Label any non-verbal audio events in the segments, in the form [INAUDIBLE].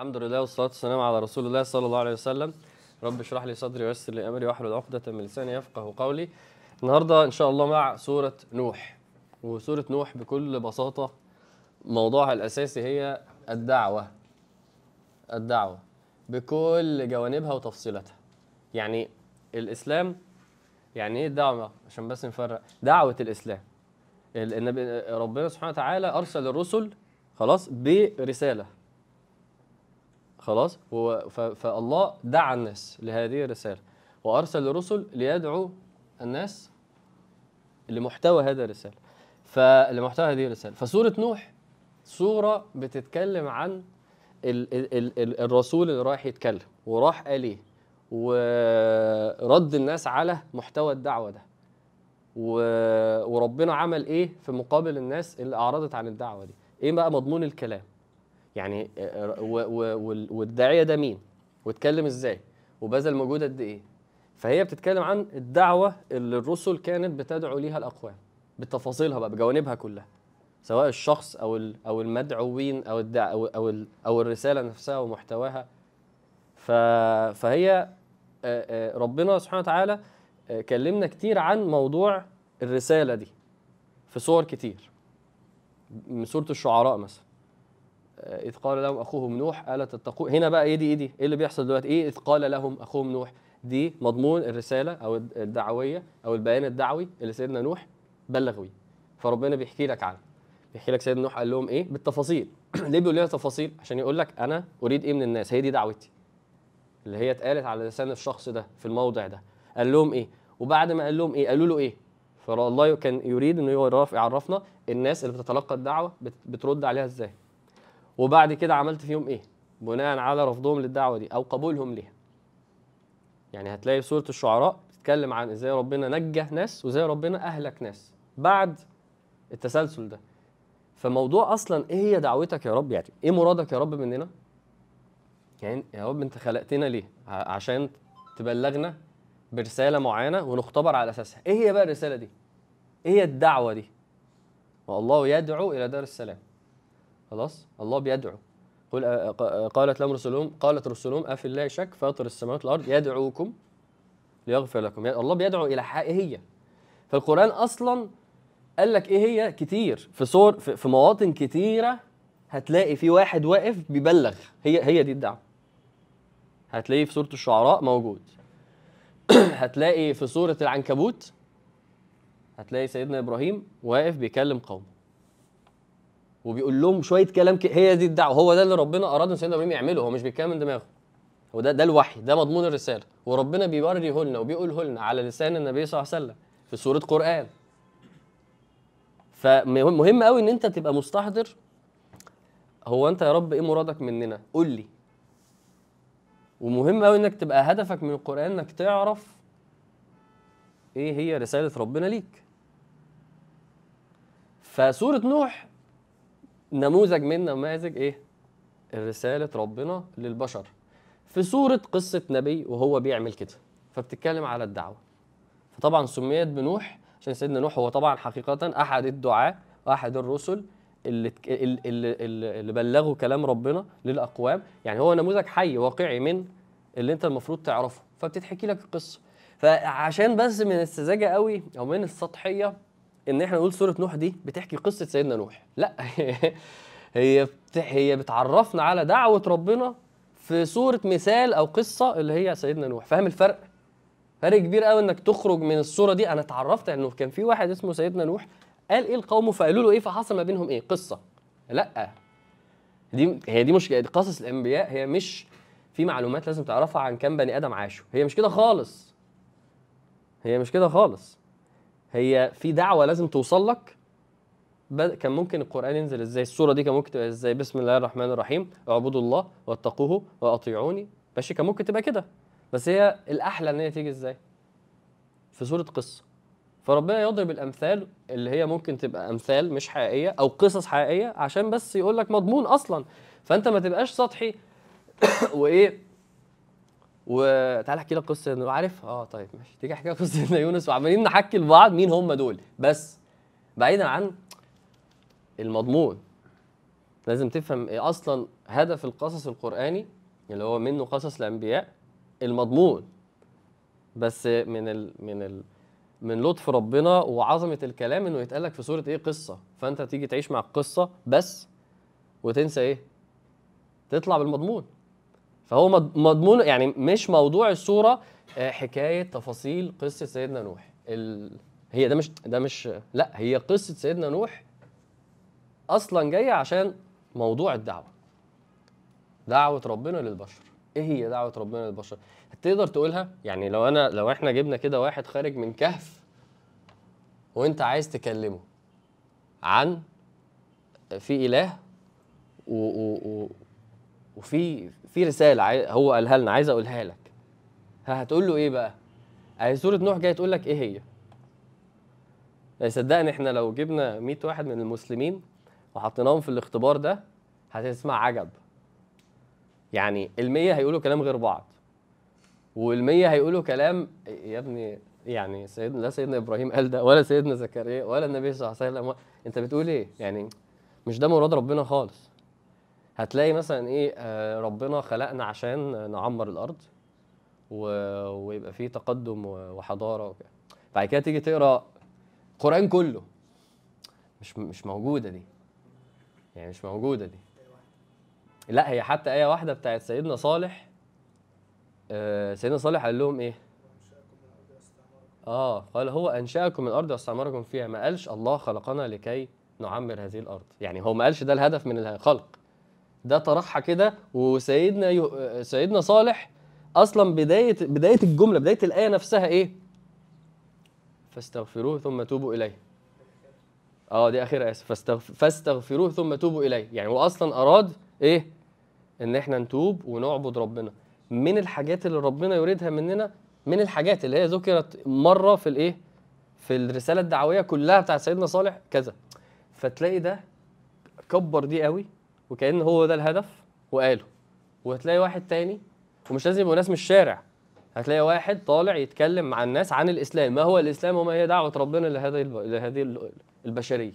الحمد لله والصلاة والسلام على رسول الله صلى الله عليه وسلم رب اشرح لي صدري ويسر لي أمري واحلل عقدة من لساني يفقه قولي النهاردة إن شاء الله مع سورة نوح وسورة نوح بكل بساطة موضوعها الأساسي هي الدعوة الدعوة بكل جوانبها وتفصيلاتها يعني الإسلام يعني إيه الدعوة عشان بس نفرق دعوة الإسلام النبي ربنا سبحانه وتعالى أرسل الرسل خلاص برسالة خلاص فالله دعا الناس لهذه الرسالة وأرسل الرسل ليدعو الناس لمحتوى هذا الرسالة فلمحتوى هذه الرسالة فسورة نوح سورة بتتكلم عن ال ال ال ال الرسول اللي رايح يتكلم وراح قال ايه ورد الناس على محتوى الدعوة ده وربنا عمل ايه في مقابل الناس اللي اعرضت عن الدعوه دي ايه بقى مضمون الكلام يعني آه، آه، والداعيه ده مين واتكلم ازاي وبذل مجهود قد ايه فهي بتتكلم عن الدعوه اللي الرسل كانت بتدعو ليها الاقوام بتفاصيلها بقى بجوانبها كلها سواء الشخص او او المدعوين او الدع او او, أو الرساله نفسها ومحتواها فهي آه، ربنا سبحانه وتعالى كلمنا كتير عن موضوع الرساله دي في صور كتير من سوره الشعراء مثلا إذ قال لهم أخوهم نوح ألا تتقوا هنا بقى إيه دي إيه دي إيه اللي بيحصل دلوقتي إيه إذ قال لهم أخوهم نوح دي مضمون الرسالة أو الدعوية أو البيان الدعوي اللي سيدنا نوح بلغ بيه فربنا بيحكي لك عنه بيحكي لك سيدنا نوح قال لهم إيه بالتفاصيل [CLEARS THROAT] ليه بيقول لنا تفاصيل عشان يقول لك أنا أريد إيه من الناس هي دي دعوتي اللي هي اتقالت على لسان الشخص ده في الموضع ده قال لهم إيه وبعد ما قال لهم إيه قالوا له إيه فالله كان يريد إنه يعرفنا الناس اللي بتتلقى الدعوة بترد عليها إزاي وبعد كده عملت فيهم ايه بناء على رفضهم للدعوه دي او قبولهم ليها يعني هتلاقي في سوره الشعراء بتتكلم عن ازاي ربنا نجى ناس وازاي ربنا اهلك ناس بعد التسلسل ده فموضوع اصلا ايه هي دعوتك يا رب يعني ايه مرادك يا رب مننا يعني يا رب انت خلقتنا ليه عشان تبلغنا برساله معينه ونختبر على اساسها ايه هي بقى الرساله دي ايه هي الدعوه دي والله يدعو الى دار السلام خلاص الله بيدعو قل آه، آه، قالت لهم رسلهم قالت رسلهم أفي الله شك فاطر السماوات والأرض يدعوكم ليغفر لكم يعني الله بيدعو إلى حقيقية فالقرآن أصلا قال لك إيه هي كتير في صور في مواطن كتيرة هتلاقي في واحد واقف بيبلغ هي هي دي الدعوة هتلاقيه في سورة الشعراء موجود [CLEARS THROAT] هتلاقي في سورة العنكبوت هتلاقي سيدنا إبراهيم واقف بيكلم قومه وبيقول لهم شويه كلام ك... هي دي الدعوه هو ده اللي ربنا اراد ان سيدنا ابراهيم يعمله هو مش بيتكلم من دماغه هو ده ده الوحي ده مضمون الرساله وربنا بيوريه لنا وبيقوله لنا على لسان النبي صلى الله عليه وسلم في سوره قران فمهم قوي ان انت تبقى مستحضر هو انت يا رب ايه مرادك مننا قول لي ومهم قوي انك تبقى هدفك من القران انك تعرف ايه هي رساله ربنا ليك فسوره نوح نموذج من نماذج ايه رساله ربنا للبشر في صوره قصه نبي وهو بيعمل كده فبتتكلم على الدعوه فطبعا سميت بنوح عشان سيدنا نوح هو طبعا حقيقه احد الدعاء واحد الرسل اللي, اللي, اللي بلغوا كلام ربنا للاقوام يعني هو نموذج حي واقعي من اللي انت المفروض تعرفه فبتتحكي لك القصه فعشان بس من السذاجه قوي او من السطحيه ان احنا نقول سوره نوح دي بتحكي قصه سيدنا نوح لا [LAUGHS] هي هي بتعرفنا على دعوه ربنا في سوره مثال او قصه اللي هي سيدنا نوح فاهم الفرق فرق كبير قوي انك تخرج من الصوره دي انا اتعرفت انه كان في واحد اسمه سيدنا نوح قال ايه القوم فقالوا له ايه فحصل ما بينهم ايه قصه لا دي هي دي مشكله قصص الانبياء هي مش في معلومات لازم تعرفها عن كم بني ادم عاشوا هي مش كده خالص هي مش كده خالص هي في دعوه لازم توصل لك كان ممكن القران ينزل ازاي الصوره دي كان ممكن تبقى ازاي بسم الله الرحمن الرحيم اعبدوا الله واتقوه واطيعوني ماشي كان ممكن تبقى كده بس هي الاحلى ان هي تيجي ازاي في سوره قصه فربنا يضرب الامثال اللي هي ممكن تبقى امثال مش حقيقيه او قصص حقيقيه عشان بس يقول لك مضمون اصلا فانت ما تبقاش سطحي [COUGHS] وايه وتعالى احكي لك قصه انه عارف اه طيب ماشي تيجي احكي لك قصه ان يونس وعمالين نحكي لبعض مين هم دول بس بعيدا عن المضمون لازم تفهم ايه اصلا هدف القصص القراني اللي هو منه قصص الانبياء المضمون بس من الـ من الـ من لطف ربنا وعظمه الكلام انه يتقال لك في سوره ايه قصه فانت تيجي تعيش مع القصه بس وتنسى ايه تطلع بالمضمون فهو مضمون يعني مش موضوع الصوره آه، حكايه تفاصيل قصه سيدنا نوح ال... هي ده مش ده مش لا هي قصه سيدنا نوح اصلا جايه عشان موضوع الدعوه دعوه ربنا للبشر ايه هي دعوه ربنا للبشر تقدر تقولها يعني لو انا لو احنا جبنا كده واحد خارج من كهف وانت عايز تكلمه عن آه، في اله و, و, و وفي في رساله هو قالها لنا عايز اقولها لك هتقول له ايه بقى؟ اهي سوره نوح جايه تقول لك ايه هي؟ صدقني احنا لو جبنا 100 واحد من المسلمين وحطيناهم في الاختبار ده هتسمع عجب. يعني المية هيقولوا كلام غير بعض. والمية هيقولوا كلام يا ابني يعني سيدنا لا سيدنا ابراهيم قال ده ولا سيدنا زكريا ولا النبي صلى الله عليه وسلم انت بتقول ايه؟ يعني مش ده مراد ربنا خالص. هتلاقي مثلا ايه آه، ربنا خلقنا عشان نعمر الارض و... ويبقى فيه تقدم وحضاره وكده بعد كده تيجي تقرا القران كله مش مش موجوده دي يعني مش موجوده دي لا هي حتى ايه واحده بتاعت سيدنا صالح آه، سيدنا صالح قال لهم ايه اه قال هو انشاكم من الارض واستعمركم فيها ما قالش الله خلقنا لكي نعمر هذه الارض يعني هو ما قالش ده الهدف من الخلق ده طرحها كده وسيدنا يو... سيدنا صالح اصلا بدايه بدايه الجمله بدايه الايه نفسها ايه فاستغفروه ثم توبوا اليه اه دي اخر اسف آية. فاستغف... فاستغفروه ثم توبوا اليه يعني هو اصلا اراد ايه ان احنا نتوب ونعبد ربنا من الحاجات اللي ربنا يريدها مننا من الحاجات اللي هي ذكرت مره في الايه في الرساله الدعويه كلها بتاعت سيدنا صالح كذا فتلاقي ده كبر دي قوي وكأن هو ده الهدف وقاله وهتلاقي واحد تاني ومش لازم يبقوا ناس من الشارع هتلاقي واحد طالع يتكلم مع الناس عن الاسلام ما هو الاسلام وما هي دعوه ربنا لهذه لهذه البشريه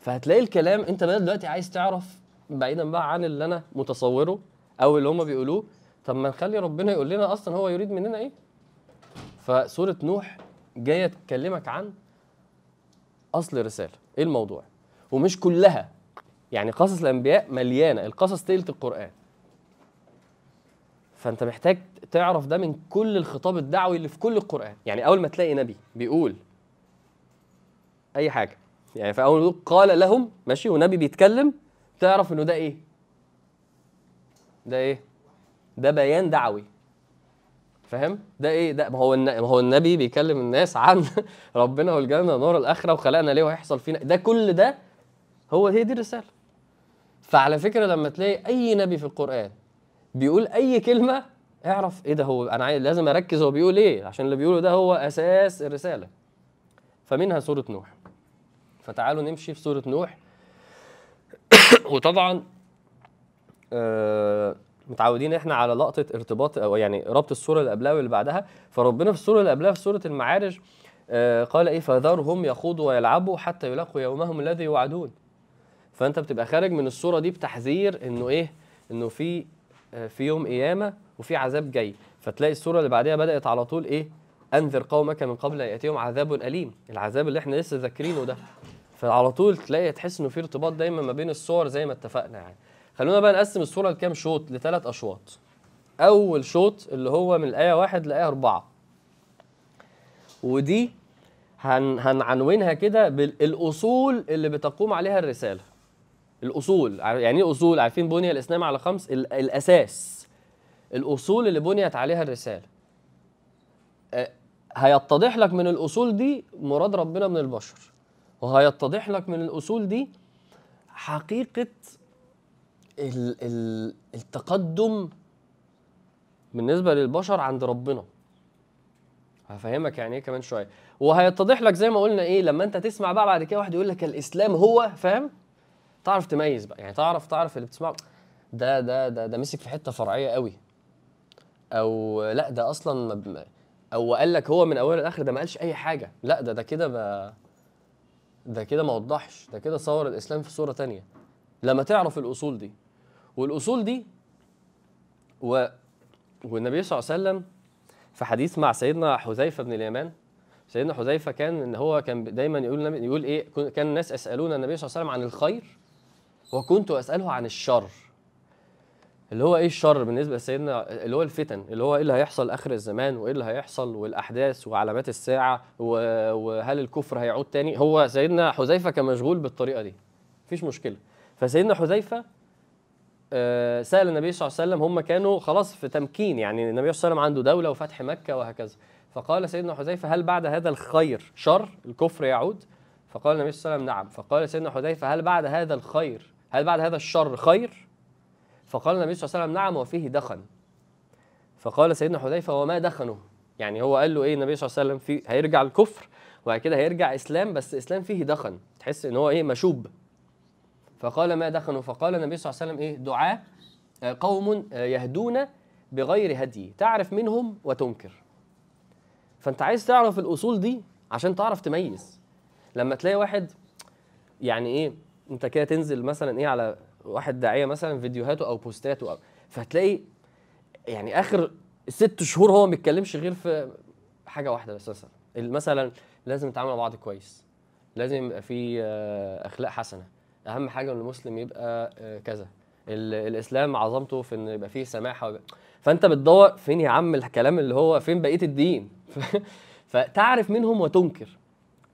فهتلاقي الكلام انت بقى دلوقتي عايز تعرف بعيدا بقى عن اللي انا متصوره او اللي هم بيقولوه طب ما نخلي ربنا يقول لنا اصلا هو يريد مننا ايه فسوره نوح جايه تكلمك عن اصل الرساله ايه الموضوع ومش كلها يعني قصص الانبياء مليانه القصص تلت القران فانت محتاج تعرف ده من كل الخطاب الدعوي اللي في كل القران يعني اول ما تلاقي نبي بيقول اي حاجه يعني في اول قال لهم ماشي ونبي بيتكلم تعرف انه ده ايه ده ايه ده بيان دعوي فاهم ده ايه ده ما هو ما هو النبي بيكلم الناس عن [LAUGHS] ربنا والجنه ونور الاخره وخلقنا ليه وهيحصل فينا ده كل ده هو هي دي الرساله فعلى فكره لما تلاقي اي نبي في القران بيقول اي كلمه اعرف ايه ده هو انا عايز لازم اركز هو بيقول ايه عشان اللي بيقوله ده هو اساس الرساله فمنها سوره نوح فتعالوا نمشي في سوره نوح [COUGHS] وطبعا آه، متعودين احنا على لقطه ارتباط او يعني ربط السوره اللي قبلها واللي بعدها فربنا في السوره اللي قبلها في سوره المعارج آه، قال ايه فذرهم يخوضوا ويلعبوا حتى يلاقوا يومهم الذي يوعدون فانت بتبقى خارج من الصوره دي بتحذير انه ايه انه في آه، في يوم قيامه وفي عذاب جاي فتلاقي الصوره اللي بعدها بدات على طول ايه انذر قومك من قبل ان ياتيهم عذاب اليم العذاب اللي احنا لسه ذاكرينه ده فعلى طول تلاقي تحس انه في ارتباط دايما ما بين الصور زي ما اتفقنا يعني خلونا بقى نقسم الصوره لكام شوط لثلاث اشواط اول شوط اللي هو من الايه واحد لايه اربعه ودي هن هنعنونها كده بالاصول اللي بتقوم عليها الرساله الاصول يعني ايه اصول عارفين بني الاسلام على خمس الاساس الاصول اللي بنيت عليها الرساله هيتضح لك من الاصول دي مراد ربنا من البشر وهيتضح لك من الاصول دي حقيقه التقدم بالنسبه للبشر عند ربنا هفهمك يعني ايه كمان شويه وهيتضح لك زي ما قلنا ايه لما انت تسمع بقى بعد كده واحد يقول لك الاسلام هو فاهم تعرف تميز بقى يعني تعرف تعرف اللي بتسمعه ده ده ده ده مسك في حته فرعيه قوي او لا ده اصلا ب... او قال لك هو من اول لاخر ده ما قالش اي حاجه لا ده ده كده ده كده ما وضحش ده كده صور الاسلام في صوره تانية لما تعرف الاصول دي والاصول دي و... والنبي صلى الله عليه وسلم في حديث مع سيدنا حذيفه بن اليمان سيدنا حذيفه كان ان هو كان دايما يقول يقول ايه كان الناس يسالون النبي صلى الله عليه وسلم عن الخير وكنت اساله عن الشر اللي هو ايه الشر بالنسبه لسيدنا اللي هو الفتن اللي هو ايه اللي هيحصل اخر الزمان وايه اللي هيحصل والاحداث وعلامات الساعه وهل الكفر هيعود تاني هو سيدنا حذيفه كان مشغول بالطريقه دي مفيش مشكله فسيدنا حذيفه آه، سال النبي صلى الله عليه وسلم هم كانوا خلاص في تمكين يعني النبي صلى الله عليه وسلم عنده دوله وفتح مكه وهكذا فقال سيدنا حذيفه هل بعد هذا الخير شر الكفر يعود فقال النبي صلى الله عليه وسلم نعم فقال سيدنا حذيفه هل بعد هذا الخير هل بعد هذا الشر خير فقال النبي صلى الله عليه وسلم نعم وفيه دخن فقال سيدنا حذيفه وما دخنه يعني هو قال له ايه النبي صلى الله عليه وسلم في هيرجع الكفر وبعد كده هيرجع اسلام بس اسلام فيه دخن تحس ان هو ايه مشوب فقال ما دخنه فقال النبي صلى الله عليه وسلم ايه دعاء آه، قوم آه، يهدون بغير هدي تعرف منهم وتنكر فانت عايز تعرف الاصول دي عشان تعرف تميز لما تلاقي واحد يعني ايه انت كده تنزل مثلا ايه على واحد داعيه مثلا فيديوهاته او بوستاته او فهتلاقي يعني اخر ست شهور هو ما بيتكلمش غير في حاجه واحده بس مثلا مثلا لازم نتعامل مع بعض كويس لازم يبقى في آه، اخلاق حسنه اهم حاجه ان المسلم يبقى آه، كذا الاسلام عظمته في ان يبقى فيه سماحه فانت بتدور فين يا عم الكلام اللي هو فين بقيه الدين [LAUGHS] فتعرف منهم وتنكر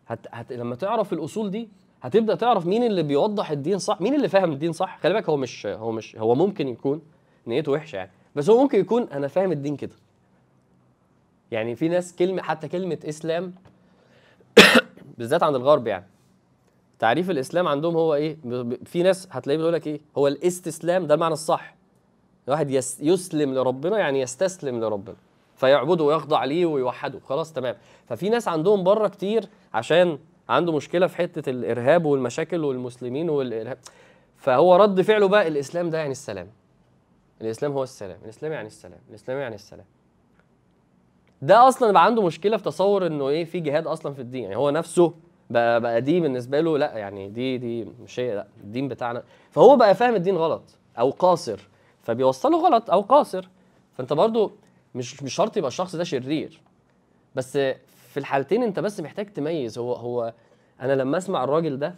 هت... هت... لما تعرف الاصول دي هتبدا تعرف مين اللي بيوضح الدين صح مين اللي فاهم الدين صح خلي بالك هو مش هو مش هو ممكن يكون نيته وحشه يعني بس هو ممكن يكون انا فاهم الدين كده يعني في ناس كلمه حتى كلمه اسلام [COUGHS] بالذات عند الغرب يعني تعريف الاسلام عندهم هو ايه في ناس هتلاقيه بيقول لك ايه هو الاستسلام ده المعنى الصح الواحد يسلم لربنا يعني يستسلم لربنا فيعبده ويخضع ليه ويوحده خلاص تمام ففي ناس عندهم بره كتير عشان عنده مشكله في حته الارهاب والمشاكل والمسلمين والارهاب فهو رد فعله بقى الاسلام ده يعني السلام الاسلام هو السلام الاسلام يعني السلام الاسلام يعني السلام ده اصلا بقى عنده مشكله في تصور انه ايه في جهاد اصلا في الدين يعني هو نفسه بقى, بقى دي بالنسبه له لا يعني دي دي مش هي لا الدين بتاعنا فهو بقى فاهم الدين غلط او قاصر فبيوصله غلط او قاصر فانت برضو مش مش شرط يبقى الشخص ده شرير بس في الحالتين انت بس محتاج تميز هو هو انا لما اسمع الراجل ده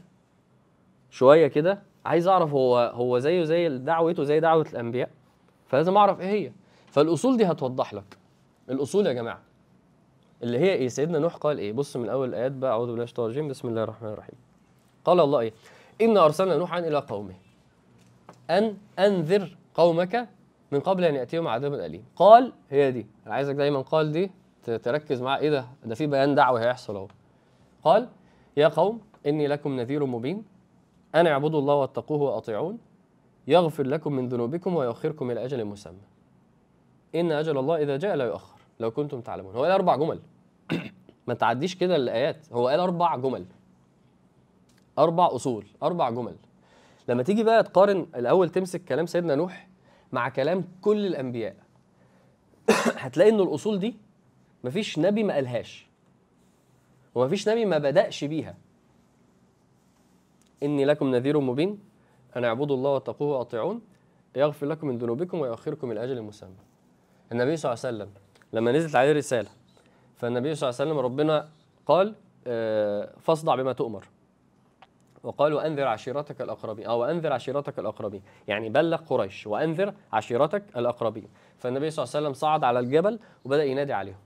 شويه كده عايز اعرف هو هو زيه زي دعوته زي دعوه الانبياء فلازم اعرف ايه هي فالاصول دي هتوضح لك الاصول يا جماعه اللي هي ايه سيدنا نوح قال ايه بص من اول الايات بقى اعوذ بالله من الشيطان الرجيم بسم الله الرحمن الرحيم قال الله ايه ان ارسلنا نوحا الى قومه ان انذر قومك من قبل ان ياتيهم عذاب اليم قال هي دي انا عايزك دايما قال دي تركز معاه ايه ده ده في بيان دعوه هيحصل اهو قال يا قوم اني لكم نذير مبين ان اعبدوا الله واتقوه واطيعون يغفر لكم من ذنوبكم ويؤخركم الى اجل مسمى ان اجل الله اذا جاء لا يؤخر لو كنتم تعلمون هو قال اربع جمل ما تعديش كده الايات هو قال اربع جمل اربع اصول اربع جمل لما تيجي بقى تقارن الاول تمسك كلام سيدنا نوح مع كلام كل الانبياء [COUGHS] هتلاقي ان الاصول دي مفيش نبي ما قالهاش ومفيش نبي ما بدأش بيها إني لكم نذير مبين أن اعبدوا الله واتقوه وأطيعون يغفر لكم من ذنوبكم ويؤخركم إلى أجل مسمى النبي صلى الله عليه وسلم لما نزلت عليه رسالة فالنبي صلى الله عليه وسلم ربنا قال آه، فاصدع بما تؤمر وقال وانذر عشيرتك الاقربين او انذر عشيرتك الاقربين يعني بلغ قريش وانذر عشيرتك الاقربين فالنبي صلى الله عليه وسلم صعد على الجبل وبدا ينادي عليهم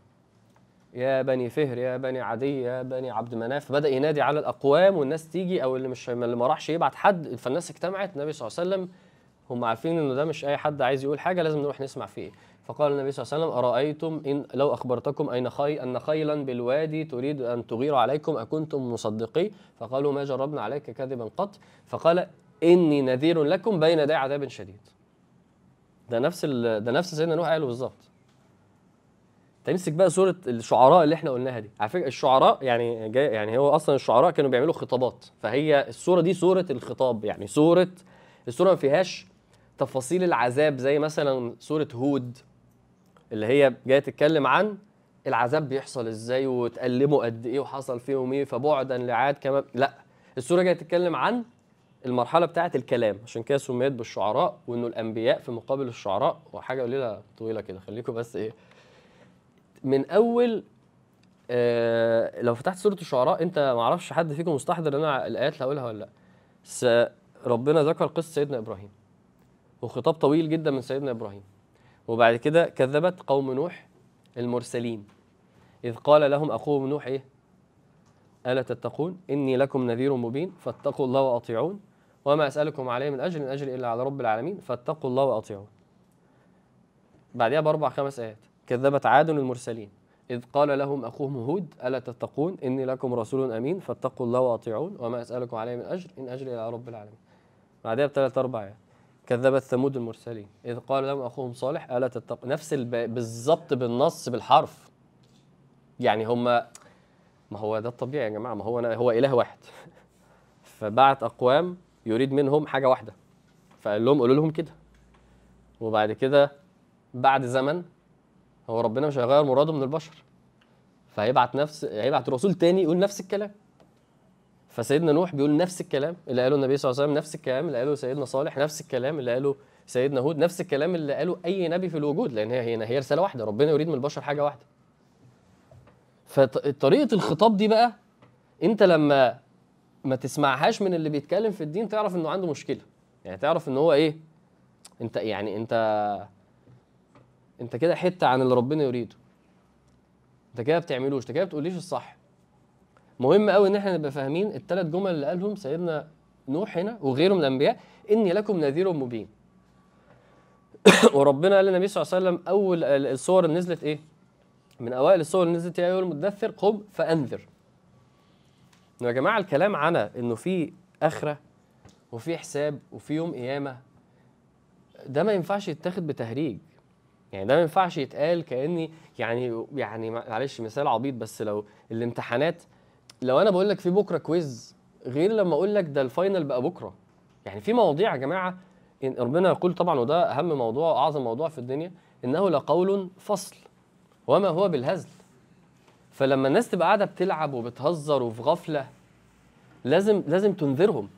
يا بني فهر يا بني عدي يا بني عبد مناف بدا ينادي على الاقوام والناس تيجي او اللي مش اللي ما راحش يبعت حد فالناس اجتمعت النبي صلى الله عليه وسلم هم عارفين انه ده مش اي حد عايز يقول حاجه لازم نروح نسمع فيه فقال النبي صلى الله عليه وسلم أرأيتم إن لو أخبرتكم أين خي أن خيلا بالوادي تريد أن تغير عليكم أكنتم مصدقي فقالوا ما جربنا عليك كذبا قط فقال إني نذير لكم بين يدي عذاب شديد ده نفس ال... ده نفس سيدنا نوح قاله بالظبط تمسك بقى صوره الشعراء اللي احنا قلناها دي على فكره الشعراء يعني جاي يعني هو اصلا الشعراء كانوا بيعملوا خطابات فهي الصوره دي صوره الخطاب يعني صوره الصوره ما فيهاش تفاصيل العذاب زي مثلا صوره هود اللي هي جايه تتكلم عن العذاب بيحصل ازاي وتألموا قد ايه وحصل فيهم ايه فبعدا لعاد كما لا السوره جايه تتكلم عن المرحله بتاعه الكلام عشان كده سميت بالشعراء وانه الانبياء في مقابل الشعراء وحاجه قليله طويله كده خليكم بس ايه من اول آه لو فتحت سوره الشعراء انت ما اعرفش حد فيكم مستحضر انا الايات اللي هقولها ولا لا ربنا ذكر قصه سيدنا ابراهيم وخطاب طويل جدا من سيدنا ابراهيم وبعد كده كذبت قوم نوح المرسلين اذ قال لهم اخوهم نوح ايه الا تتقون اني لكم نذير مبين فاتقوا الله واطيعون وما اسالكم عليه من اجر ان اجري الا على رب العالمين فاتقوا الله واطيعون بعدها باربع خمس ايات كذبت عاد المرسلين إذ قال لهم أخوهم هود ألا تتقون إني لكم رسول أمين فاتقوا الله وأطيعون وما أسألكم عليه من أجر إن أجري إلى رب العالمين بعدها بثلاث أربع يعني. كذبت ثمود المرسلين إذ قال لهم أخوهم صالح ألا تتقون نفس الب... بالظبط بالنص بالحرف يعني هم ما هو ده الطبيعي يا جماعة ما هو أنا هو إله واحد [LAUGHS] فبعت أقوام يريد منهم حاجة واحدة فقال لهم قولوا لهم كده وبعد كده بعد زمن هو ربنا مش هيغير مراده من البشر فهيبعت نفس هيبعت رسول تاني يقول نفس الكلام فسيدنا نوح بيقول نفس الكلام اللي قاله النبي صلى الله عليه وسلم نفس الكلام اللي قاله سيدنا صالح نفس الكلام اللي قاله سيدنا هود نفس الكلام اللي قاله اي نبي في الوجود لان هي هي, هي رساله واحده ربنا يريد من البشر حاجه واحده فطريقه الخطاب دي بقى انت لما ما تسمعهاش من اللي بيتكلم في الدين تعرف انه عنده مشكله يعني تعرف ان هو ايه انت يعني انت انت كده حته عن اللي ربنا يريده انت كده بتعملوش انت كده بتقوليش الصح مهم قوي ان احنا نبقى فاهمين التلات جمل اللي قالهم سيدنا نوح هنا وغيره من الانبياء اني لكم نذير مبين [COUGHS] وربنا قال للنبي صلى الله عليه وسلم اول الصور اللي نزلت ايه من اوائل الصور اللي نزلت يا ايها المدثر قم فانذر يا جماعه الكلام على انه في اخره وفي حساب وفي يوم قيامه ده ما ينفعش يتاخد بتهريج يعني ده ما ينفعش يتقال كاني يعني يعني معلش مثال عبيط بس لو الامتحانات لو انا بقول لك في بكره كويز غير لما اقول لك ده الفاينل بقى بكره يعني في مواضيع يا جماعه إن ربنا يقول طبعا وده اهم موضوع واعظم موضوع في الدنيا انه لقول فصل وما هو بالهزل فلما الناس تبقى قاعده بتلعب وبتهزر وفي غفله لازم لازم تنذرهم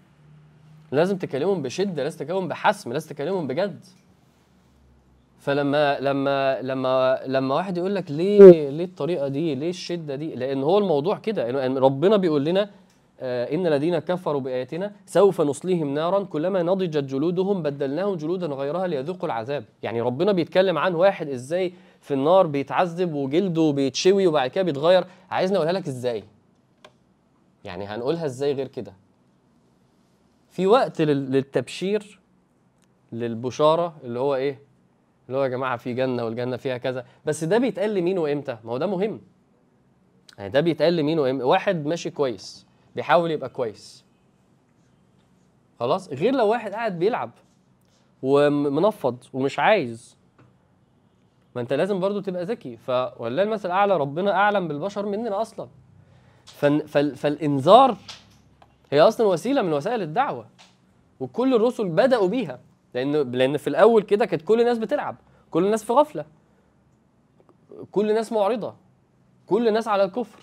لازم تكلمهم بشده لازم تكلمهم بحسم لازم تكلمهم بجد فلما لما لما لما واحد يقول لك ليه ليه الطريقه دي ليه الشده دي لان هو الموضوع كده يعني ربنا بيقول لنا آه، ان الذين كفروا باياتنا سوف نصليهم نارا كلما نضجت جلودهم بدلناهم جلودا غيرها ليذوقوا العذاب يعني ربنا بيتكلم عن واحد ازاي في النار بيتعذب وجلده بيتشوي وبعد كده بيتغير عايزني اقولها لك ازاي يعني هنقولها ازاي غير كده في وقت للتبشير للبشاره اللي هو ايه اللي هو يا جماعه في جنه والجنه فيها كذا بس ده بيتقال لمين وامتى ما هو ده مهم يعني ده بيتقال لمين وامتى واحد ماشي كويس بيحاول يبقى كويس خلاص غير لو واحد قاعد بيلعب ومنفض ومش عايز ما انت لازم برضو تبقى ذكي فولله المثل الاعلى ربنا اعلم بالبشر مننا اصلا فالانذار هي اصلا وسيله من وسائل الدعوه وكل الرسل بداوا بيها لان لان في الاول كده كانت كل الناس بتلعب كل الناس في غفله كل الناس معرضه كل الناس على الكفر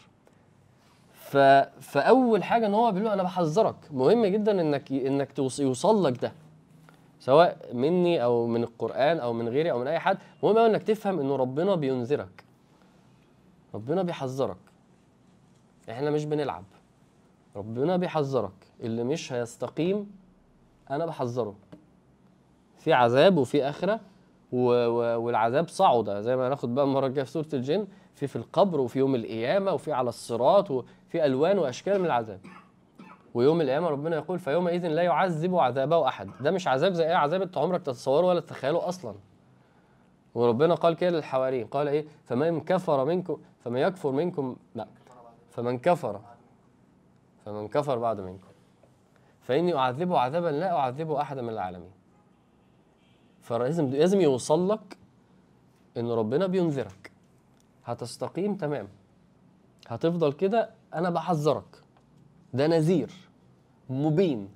ف... فاول حاجه ان هو بيقول انا بحذرك مهم جدا انك انك يوصل لك ده سواء مني او من القران او من غيري او من اي حد مهم قوي انك تفهم انه ربنا بينذرك ربنا بيحذرك احنا مش بنلعب ربنا بيحذرك اللي مش هيستقيم انا بحذره في عذاب وفي اخره والعذاب صعدة زي ما هناخد بقى المره الجايه في سوره الجن في في القبر وفي يوم القيامه وفي على الصراط وفي الوان واشكال من العذاب ويوم القيامه ربنا يقول فيومئذ لا يعذب عذابه احد ده مش عذاب زي اي عذاب انت عمرك تتصوره ولا تتخيله اصلا وربنا قال كده للحواريين قال ايه فمن كفر منكم فمن يكفر منكم لا فمن كفر فمن كفر بعد منكم فاني اعذبه عذابا لا اعذبه احدا من العالمين فلازم لازم يوصل لك ان ربنا بينذرك هتستقيم تمام هتفضل كده انا بحذرك ده نذير مبين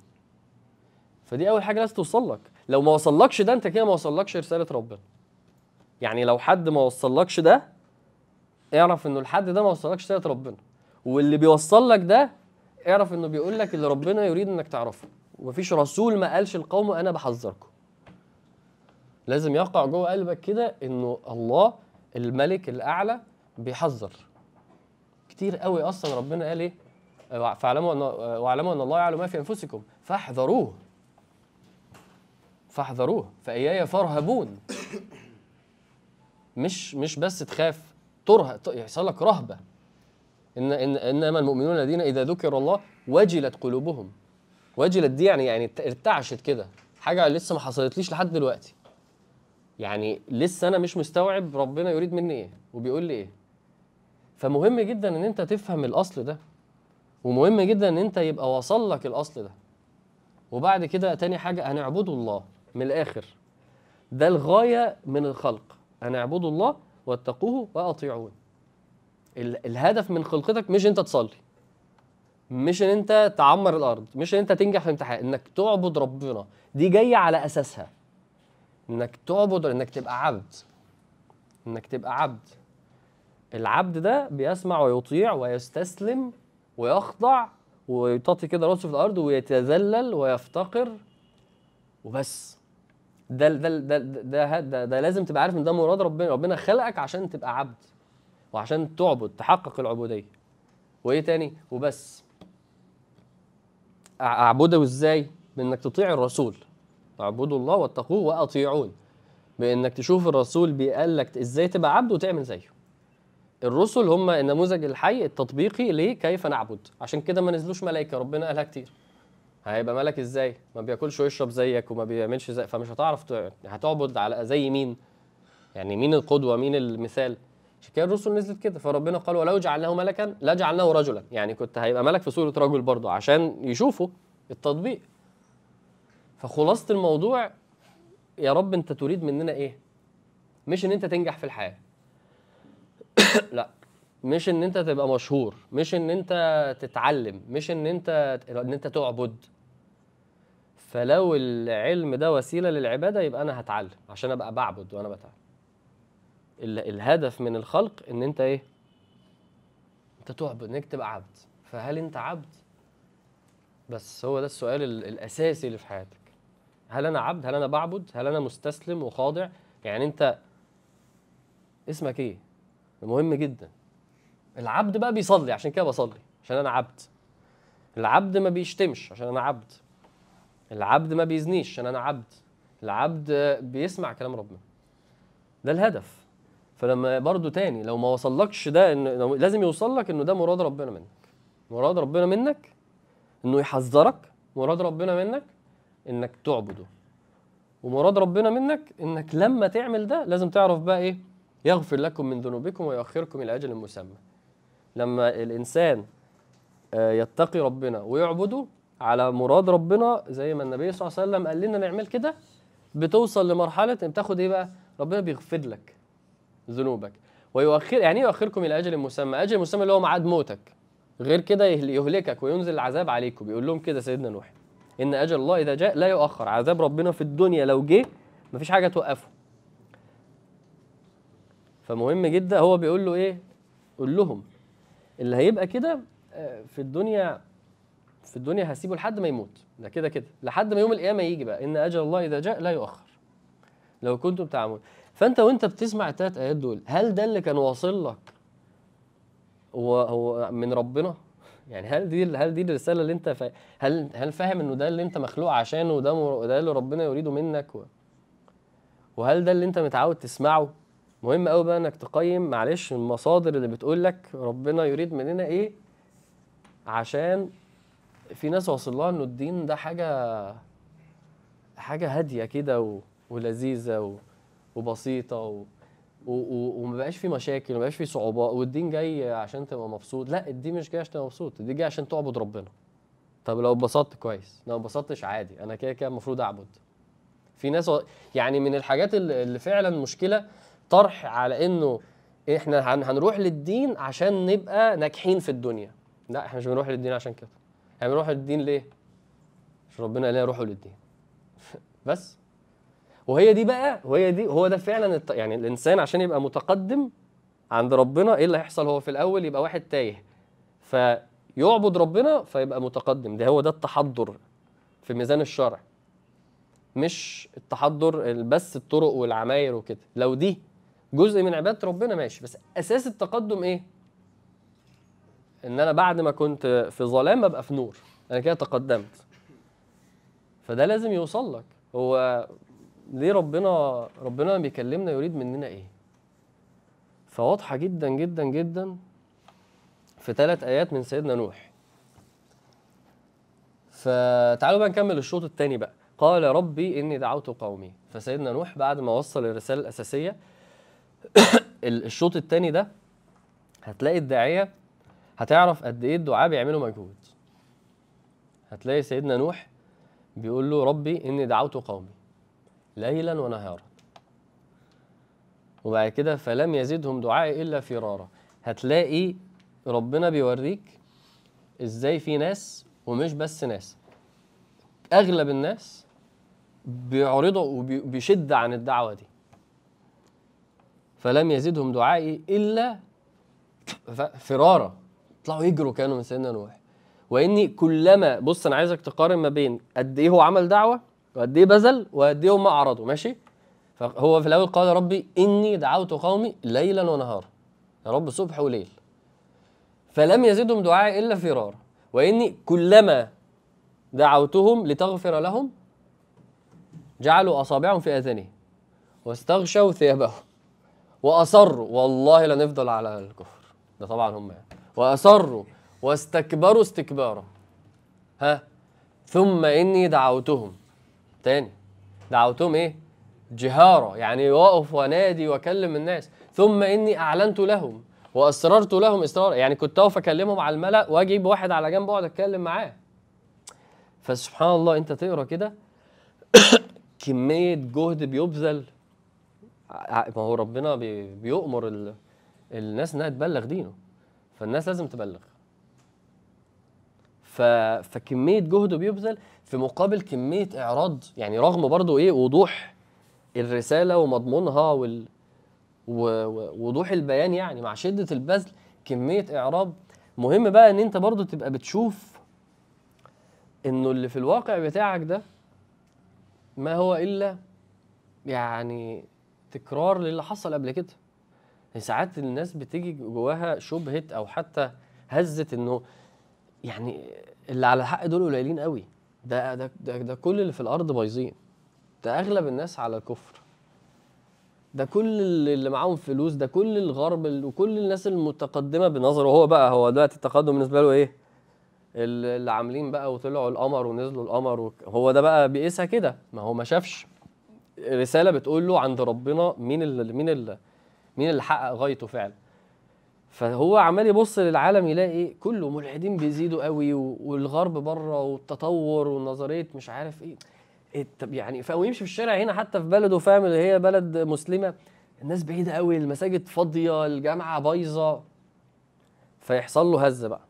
فدي اول حاجه لازم توصل لك لو ما وصلكش ده انت كده ما وصلكش رساله ربنا يعني لو حد ما وصلكش ده اعرف انه الحد ده ما وصلكش رساله ربنا واللي بيوصل لك ده اعرف انه بيقول لك اللي ربنا يريد انك تعرفه ومفيش رسول ما قالش القوم انا بحذركم لازم يقع جوه قلبك كده انه الله الملك الاعلى بيحذر كتير قوي اصلا ربنا قال ايه آه، فاعلموا ان آه، واعلموا ان الله يعلم ما في انفسكم فاحذروه فاحذروه فاياي فارهبون مش مش بس تخاف ترهب يحصل لك رهبه ان ان انما المؤمنون الذين اذا ذكر الله وجلت قلوبهم وجلت دي يعني يعني ارتعشت كده حاجه لسه ما حصلتليش لحد دلوقتي يعني لسه انا مش مستوعب ربنا يريد مني ايه وبيقول لي ايه فمهم جدا ان انت تفهم الاصل ده ومهم جدا ان انت يبقى وصل لك الاصل ده وبعد كده تاني حاجه هنعبد الله من الاخر ده الغايه من الخلق ان اعبدوا الله واتقوه واطيعون الهدف من خلقتك مش انت تصلي مش ان انت تعمر الارض مش ان انت تنجح في امتحان انك تعبد ربنا دي جايه على اساسها انك تعبد انك تبقى عبد انك تبقى عبد العبد ده بيسمع ويطيع ويستسلم ويخضع ويطاطي كده راسه في الارض ويتذلل ويفتقر وبس ده ده ده ده ده, ده لازم تبقى عارف ان ده مراد ربنا ربنا خلقك عشان تبقى عبد وعشان تعبد تحقق العبوديه وايه تاني وبس اعبده ازاي بانك تطيع الرسول اعبدوا الله واتقوه واطيعون بانك تشوف الرسول بيقال لك ازاي تبقى عبد وتعمل زيه الرسل هم النموذج الحي التطبيقي لكيف نعبد عشان كده ما نزلوش ملائكه ربنا قالها كتير هيبقى ملك ازاي ما بياكلش ويشرب زيك وما بيعملش زي فمش هتعرف هتعبد على زي مين يعني مين القدوه مين المثال عشان كده الرسل نزلت كده فربنا قال ولو جعلناه ملكا لجعلناه رجلا يعني كنت هيبقى ملك في صوره رجل برضه عشان يشوفوا التطبيق فخلاصه الموضوع يا رب انت تريد مننا ايه مش ان انت تنجح في الحياه [COUGHS] لا مش ان انت تبقى مشهور مش ان انت تتعلم مش ان انت ان انت تعبد فلو العلم ده وسيله للعباده يبقى انا هتعلم عشان ابقى بعبد وانا بتعلم الهدف من الخلق ان انت ايه انت تعبد انك تبقى عبد فهل انت عبد بس هو ده السؤال الاساسي اللي في حياتك هل انا عبد هل انا بعبد هل انا مستسلم وخاضع يعني انت اسمك ايه مهم جدا العبد بقى بيصلي عشان كده بصلي عشان انا عبد العبد ما بيشتمش عشان انا عبد العبد ما بيزنيش عشان انا عبد العبد بيسمع كلام ربنا ده الهدف فلما برضو تاني لو ما وصلكش ده إن لازم يوصل لك انه ده مراد ربنا منك مراد ربنا منك انه يحذرك مراد ربنا منك انك تعبده ومراد ربنا منك انك لما تعمل ده لازم تعرف بقى ايه يغفر لكم من ذنوبكم ويؤخركم الى اجل مسمى لما الانسان آه، يتقي ربنا ويعبده على مراد ربنا زي ما النبي صلى الله عليه وسلم قال لنا نعمل كده بتوصل لمرحله ان بتاخد ايه بقى ربنا بيغفر لك ذنوبك ويؤخر يعني ايه يؤخركم الى اجل مسمى اجل مسمى اللي هو ميعاد موتك غير كده يهلكك وينزل العذاب عليكم بيقول لهم كده سيدنا نوح ان اجل الله اذا جاء لا يؤخر عذاب ربنا في الدنيا لو جه مفيش حاجه توقفه فمهم جدا هو بيقول له ايه قول لهم اللي هيبقى كده آه، في الدنيا في الدنيا هسيبه لحد ما يموت ده كده كده لحد ما يوم القيامه يجي بقى ان اجل الله اذا جاء لا يؤخر لو كنتم تعملون فانت وانت بتسمع الثلاث ايات دول هل ده اللي كان واصل لك هو هو من ربنا يعني هل دي هل دي الرساله اللي انت فا... هل هل فاهم انه ده اللي انت مخلوق عشانه وده مر... ده اللي ربنا يريده منك و... وهل ده اللي انت متعود تسمعه مهم قوي بقى انك تقيم معلش المصادر اللي بتقول لك ربنا يريد مننا ايه عشان في ناس واصل لها انه الدين ده حاجه حاجه هاديه كده و... ولذيذه و... وبسيطه و... وما بقاش في مشاكل ما بقاش في صعوبات والدين جاي عشان تبقى مبسوط لا الدين مش جاي عشان تبقى مبسوط الدين جاي عشان تعبد ربنا طب لو اتبسطت كويس لو اتبسطتش عادي انا كده كده المفروض اعبد في ناس يعني من الحاجات اللي فعلا مشكله طرح على انه احنا هنروح للدين عشان نبقى ناجحين في الدنيا لا احنا مش بنروح للدين عشان كده احنا بنروح للدين ليه عشان ربنا قال لنا روحوا للدين [LAUGHS] بس وهي دي بقى وهي دي هو ده فعلا الت... يعني الانسان عشان يبقى متقدم عند ربنا ايه اللي هيحصل هو في الاول يبقى واحد تايه فيعبد ربنا فيبقى متقدم ده هو ده التحضر في ميزان الشرع مش التحضر بس الطرق والعماير وكده لو دي جزء من عباده ربنا ماشي بس اساس التقدم ايه ان انا بعد ما كنت في ظلام ابقى في نور انا كده تقدمت فده لازم يوصل لك هو ليه ربنا ربنا بيكلمنا يريد مننا ايه فواضحه جدا جدا جدا في ثلاث ايات من سيدنا نوح فتعالوا بقى نكمل الشوط الثاني بقى قال ربي اني دعوت قومي فسيدنا نوح بعد ما وصل الرساله الاساسيه [COUGHS] الشوط الثاني ده هتلاقي الداعيه هتعرف قد ايه الدعاء بيعملوا مجهود هتلاقي سيدنا نوح بيقول له ربي اني دعوت قومي ليلا ونهارا وبعد كده فلم يزدهم دعائي إلا فرارا هتلاقي ربنا بيوريك إزاي في ناس ومش بس ناس أغلب الناس بيعرضوا وبيشد عن الدعوة دي فلم يزدهم دعائي إلا فرارا طلعوا يجروا كانوا من سيدنا نوح واني كلما بص انا عايزك تقارن ما بين قد ايه هو عمل دعوه وقد ايه بذل وقد ايه هم اعرضوا ماشي فهو في الاول قال يا ربي اني دعوت قومي ليلا ونهارا يا رب صبح وليل فلم يزدهم دعائي الا فرارا واني كلما دعوتهم لتغفر لهم جعلوا اصابعهم في اذانهم واستغشوا ثيابهم واصروا والله لنفضل على الكفر ده طبعا هم يعني واصروا واستكبروا استكبارا ها ثم اني دعوتهم تاني دعوتهم ايه جهارا يعني واقف وانادي واكلم الناس ثم اني اعلنت لهم واسررت لهم اسرارا يعني كنت اقف اكلمهم على الملا واجيب واحد على جنب اقعد اتكلم معاه فسبحان الله انت تقرا كده [COUGHS] كميه جهد بيبذل ما هو ربنا بيؤمر الناس انها تبلغ دينه فالناس لازم تبلغ ف... فكميه جهده بيبذل في مقابل كميه اعراض يعني رغم برضه ايه وضوح الرساله ومضمونها وال... ووضوح البيان يعني مع شده البذل كميه اعراض مهم بقى ان انت برضه تبقى بتشوف انه اللي في الواقع بتاعك ده ما هو الا يعني تكرار للي حصل قبل كده يعني ساعات الناس بتيجي جواها شبهه او حتى هزه انه يعني اللي على الحق دول قليلين قوي ده ده ده, ده كل اللي في الارض بايظين ده اغلب الناس على الكفر ده كل اللي معاهم فلوس ده كل الغرب وكل الناس المتقدمه بنظره هو بقى هو دلوقتي التقدم بالنسبه له ايه اللي عاملين بقى وطلعوا القمر ونزلوا القمر هو ده بقى بيقيسها كده ما هو ما شافش رساله بتقول له عند ربنا مين اللي مين اللي مين اللي حقق غايته فعلا فهو عمال يبص للعالم يلاقي كله ملحدين بيزيدوا قوي والغرب بره والتطور ونظريه مش عارف ايه, إيه، طب يعني فهو يمشي في الشارع هنا حتى في بلده فاهم اللي هي بلد مسلمه الناس بعيده قوي المساجد فاضيه الجامعه بايظه فيحصل له هزه بقى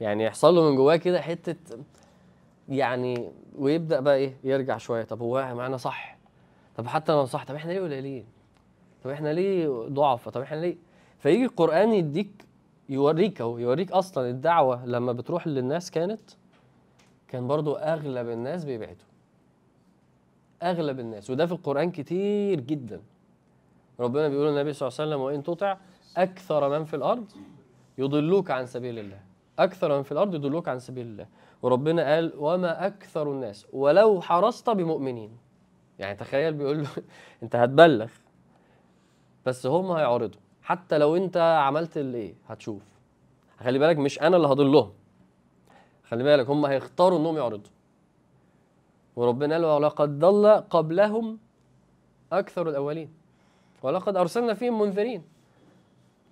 يعني يحصل له من جواه كده حته يعني ويبدا بقى ايه يرجع شويه طب هو معانا صح طب حتى لو صح طب احنا ليه قليلين طب احنا ليه ضعف طب احنا ليه فيجي القرآن يديك يوريك أو يوريك أصلا الدعوة لما بتروح للناس كانت كان برضو أغلب الناس بيبعدوا أغلب الناس وده في القرآن كتير جدا ربنا بيقول النبي صلى الله عليه وسلم وإن تطع أكثر من في الأرض يضلوك عن سبيل الله أكثر من في الأرض يضلوك عن سبيل الله وربنا قال وما أكثر الناس ولو حرصت بمؤمنين يعني تخيل بيقول له [LAUGHS] أنت هتبلغ بس هم هيعرضوا حتى لو انت عملت الايه هتشوف خلي بالك مش انا اللي هضلهم خلي بالك هم هيختاروا انهم يعرضوا وربنا قال ولقد ضل قبلهم اكثر الاولين ولقد ارسلنا فيهم منذرين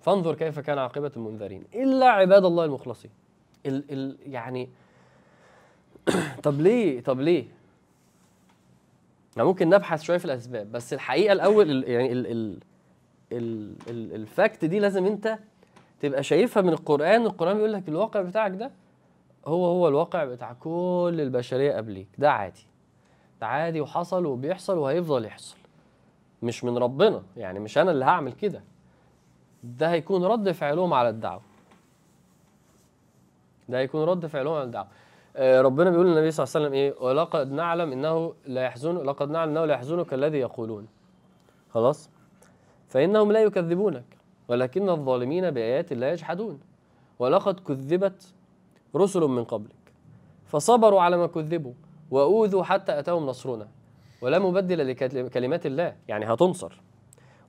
فانظر كيف كان عاقبه المنذرين الا عباد الله المخلصين ال ال يعني [CLEARS THROAT] طب ليه طب ليه احنا ممكن نبحث شويه في الاسباب بس الحقيقه الاول ال يعني ال ال الفاكت دي لازم انت تبقى شايفها من القران القران بيقول لك الواقع بتاعك ده هو هو الواقع بتاع كل البشريه قبليك ده عادي ده عادي وحصل وبيحصل وهيفضل يحصل مش من ربنا يعني مش انا اللي هعمل كده ده هيكون رد فعلهم على الدعوه ده هيكون رد فعلهم على الدعوه آه، ربنا بيقول للنبي صلى الله عليه وسلم ايه ولقد نعلم انه لا يحزن لقد نعلم انه لا يحزنك الذي يقولون خلاص فإنهم لا يكذبونك ولكن الظالمين بآيات الله يجحدون ولقد كذبت رسل من قبلك فصبروا على ما كذبوا وأوذوا حتى أتاهم نصرنا ولا مبدل لكلمات الله يعني هتنصر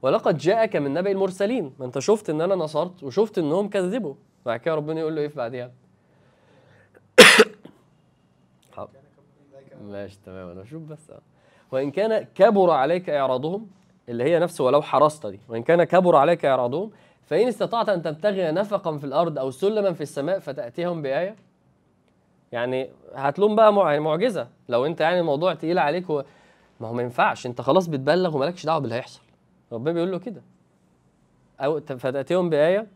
ولقد جاءك من نبأ المرسلين ما انت شفت ان انا نصرت وشفت انهم كذبوا بعد كده ربنا يقول له ايه في بعديها [COUGHS] ماشي تمام انا شوف بس آه. وان كان كبر عليك اعراضهم اللي هي نفسه ولو حرصت دي وإن كان كبر عليك إعراضهم فإن استطعت أن تبتغي نفقا في الأرض أو سلما في السماء فتأتيهم بآية يعني هتلوم بقى معجزة لو أنت يعني الموضوع تقيل عليك و... ما هو ما ينفعش أنت خلاص بتبلغ ومالكش دعوة باللي هيحصل ربنا بيقول له كده أو فتأتيهم بآية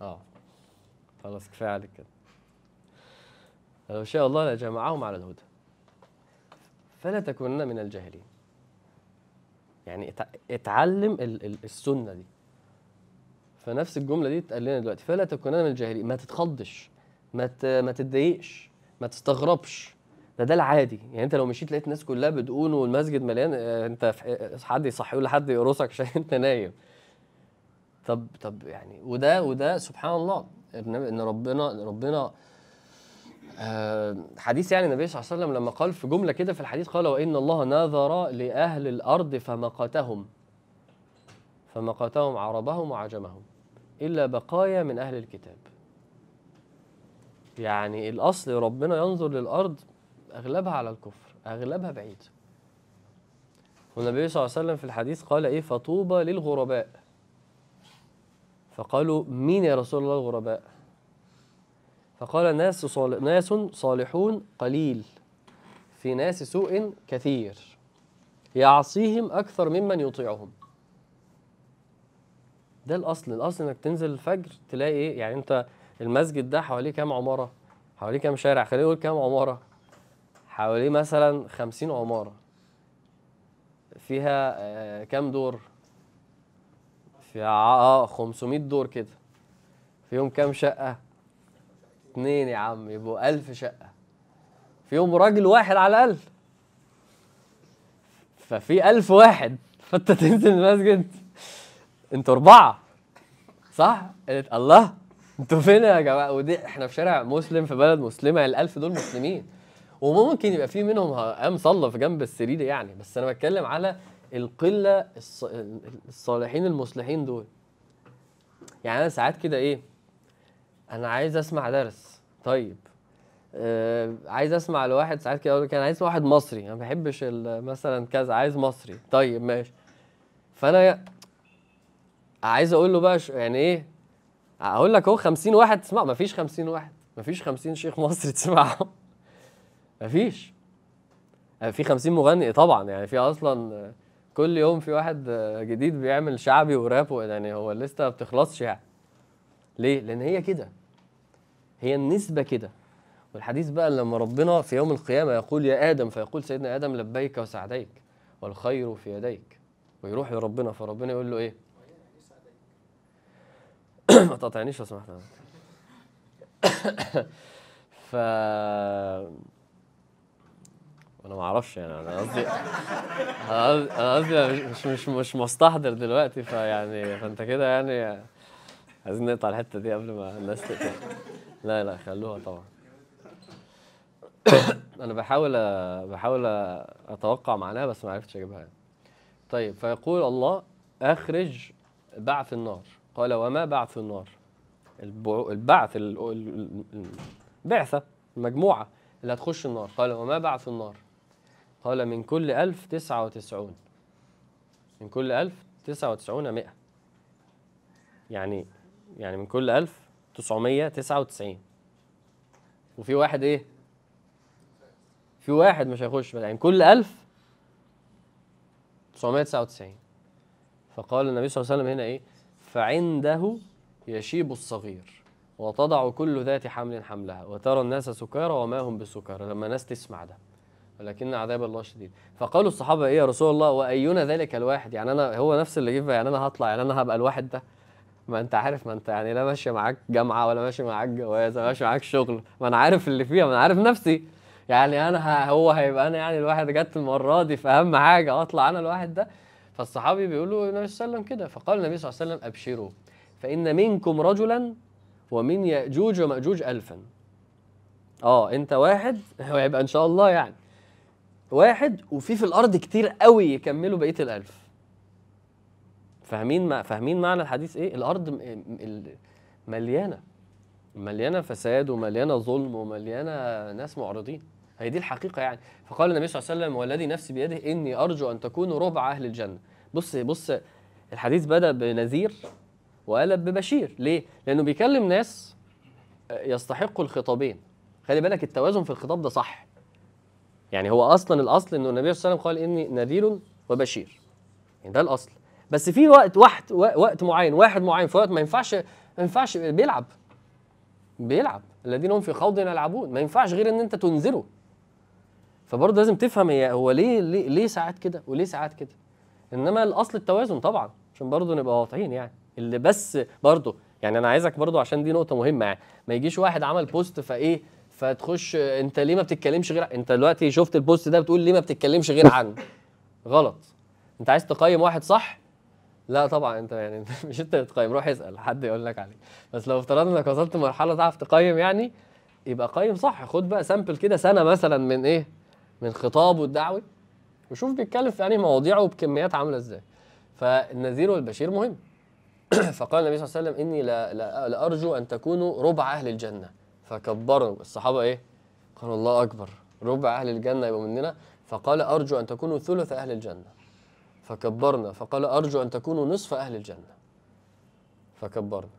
آه خلاص كفاية عليك كده لو شاء الله لجمعهم على الهدى فلا تكونن من الجاهلين يعني اتعلم السنه دي فنفس الجمله دي اتقال لنا دلوقتي فلا تكون من الجاهلين ما تتخضش ما ما تتضايقش ما تستغربش ده ده العادي يعني انت لو مشيت لقيت الناس كلها بتقول والمسجد مليان آه، انت آه، حد يصحي ولا حد يقرصك عشان [LAUGHS] انت نايم طب طب يعني وده وده سبحان الله ان ربنا ربنا آه، حديث يعني النبي صلى الله عليه وسلم لما قال في جمله كده في الحديث قال وان الله نذر لاهل الارض فمقتهم فمقتهم عربهم وعجمهم الا بقايا من اهل الكتاب يعني الاصل ربنا ينظر للارض اغلبها على الكفر اغلبها بعيد والنبي صلى الله عليه وسلم في الحديث قال ايه فطوبى للغرباء فقالوا مين يا رسول الله الغرباء فقال ناس صال... ناس صالحون قليل في ناس سوء كثير يعصيهم أكثر ممن يطيعهم ده الأصل الأصل إنك تنزل الفجر تلاقي إيه يعني أنت المسجد ده حواليه كام عمارة حواليه كام شارع خلينا نقول كام عمارة حواليه مثلا خمسين عمارة فيها آه، كام دور فيها اه 500 دور كده فيهم كام شقة اتنين يا عم يبقوا ألف شقة فيهم راجل واحد على الأقل ففي ألف واحد فأنت [LAUGHS] تنزل المسجد أنتوا أربعة صح؟ قالت الله أنتوا فين يا جماعة ودي إحنا في شارع مسلم في بلد مسلمة الألف دول مسلمين وممكن يبقى في منهم قام صلى في جنب السرير يعني بس أنا بتكلم على القلة الصالحين المصلحين دول يعني أنا ساعات كده إيه انا عايز اسمع درس طيب آه عايز اسمع لواحد ساعات كده اقول انا عايز واحد مصري انا ما بحبش مثلا كذا عايز مصري طيب ماشي فانا عايز اقول له بقى يعني ايه اقول لك اهو 50 واحد تسمع ما فيش 50 واحد ما فيش 50 شيخ مصري [LAUGHS] تسمعهم ما فيش آه، في 50 مغني طبعا يعني في اصلا آه، كل يوم في واحد آه، جديد بيعمل شعبي وراب يعني هو الليسته ما بتخلصش يعني ليه لان هي كده هي النسبة كده والحديث بقى لما ربنا في يوم القيامة يقول يا آدم فيقول سيدنا آدم لبيك وسعديك والخير في يديك ويروح لربنا فربنا يقول له إيه [COUGHS] ما تقطعنيش لو سمحت [COUGHS] ف انا ما اعرفش يعني [LAUGHS] انا قصدي انا قصدي مش مش مش مستحضر دلوقتي فيعني فانت كده يعني عايزين نقطع الحته دي قبل ما الناس تقطع لا لا خلوها طبعا [COUGHS] انا بحاول بحاول اتوقع معناها بس ما عرفتش اجيبها يعني. طيب فيقول الله اخرج بعث النار قال وما بعث النار البعث البعثه المجموعه اللي هتخش النار قال وما بعث النار قال من كل ألف تسعة وتسعون من كل ألف تسعة وتسعون مئة يعني يعني من كل 1000 999 وفي واحد ايه في واحد مش هيخش يعني كل 1000 999 فقال النبي صلى الله عليه وسلم هنا ايه فعنده يشيب الصغير وتضع كل ذات حمل حملها وترى الناس سكارى وما هم بسكارى لما الناس تسمع ده ولكن عذاب الله شديد فقالوا الصحابه ايه يا رسول الله واينا ذلك الواحد يعني انا هو نفس اللي جه يعني انا هطلع يعني انا هبقى الواحد ده ما انت عارف ما انت يعني لا ماشيه معاك جامعه ولا ماشي معاك جواز ولا ماشي معاك شغل ما انا عارف اللي فيها ما انا عارف نفسي يعني انا هو هيبقى انا يعني الواحد جت المره دي في اهم حاجه اطلع انا الواحد ده فالصحابي بيقولوا النبي صلى الله عليه وسلم كده فقال النبي صلى الله عليه وسلم ابشروا فان منكم رجلا ومن ياجوج وماجوج الفا اه انت واحد هيبقى ان شاء الله يعني واحد وفي في الارض كتير قوي يكملوا بقيه الالف فاهمين فاهمين معنى الحديث ايه الارض مليانه مليانه فساد ومليانه ظلم ومليانه ناس معرضين هي دي الحقيقه يعني فقال النبي صلى الله عليه وسلم والذي نفسي بيده اني ارجو ان تكونوا ربع اهل الجنه بص بص الحديث بدا بنذير وقلب ببشير ليه لانه بيكلم ناس آه، يستحقوا الخطابين خلي بالك التوازن في الخطاب ده صح يعني هو اصلا الاصل انه النبي صلى الله عليه وسلم قال اني نذير وبشير يعني ده الاصل بس في وقت واحد وقت معين واحد معين في وقت ما ينفعش ما ينفعش بيلعب بيلعب الذين هم في خوض يلعبون ما ينفعش غير ان انت تنزله فبرضه لازم تفهم هي هو ليه ليه, ليه ساعات كده وليه ساعات كده انما الاصل التوازن طبعا عشان برضه نبقى واضحين يعني اللي بس برضه يعني انا عايزك برضه عشان دي نقطه مهمه يعني ما يجيش واحد عمل بوست فايه فتخش انت ليه ما بتتكلمش غير انت دلوقتي شفت البوست ده بتقول ليه ما بتتكلمش غير عنه غلط انت عايز تقيم واحد صح لا طبعا انت يعني [LAUGHS] مش انت اللي تقيم روح اسال حد يقول لك عليه بس لو افترضنا انك وصلت مرحله تعرف تقيم يعني يبقى قيم صح خد بقى سامبل كده سنه مثلا من ايه من خطابه الدعوي وشوف بيتكلم في انهي مواضيع وبكميات عامله ازاي فالنذير والبشير مهم [CLEARS THROAT] فقال النبي صلى الله عليه وسلم اني لا, لا, لا ارجو ان تكونوا ربع اهل الجنه فكبروا الصحابه ايه قالوا الله اكبر ربع اهل الجنه يبقوا مننا فقال ارجو ان تكونوا ثلث اهل الجنه فكبرنا فقال أرجو أن تكونوا نصف أهل الجنة فكبرنا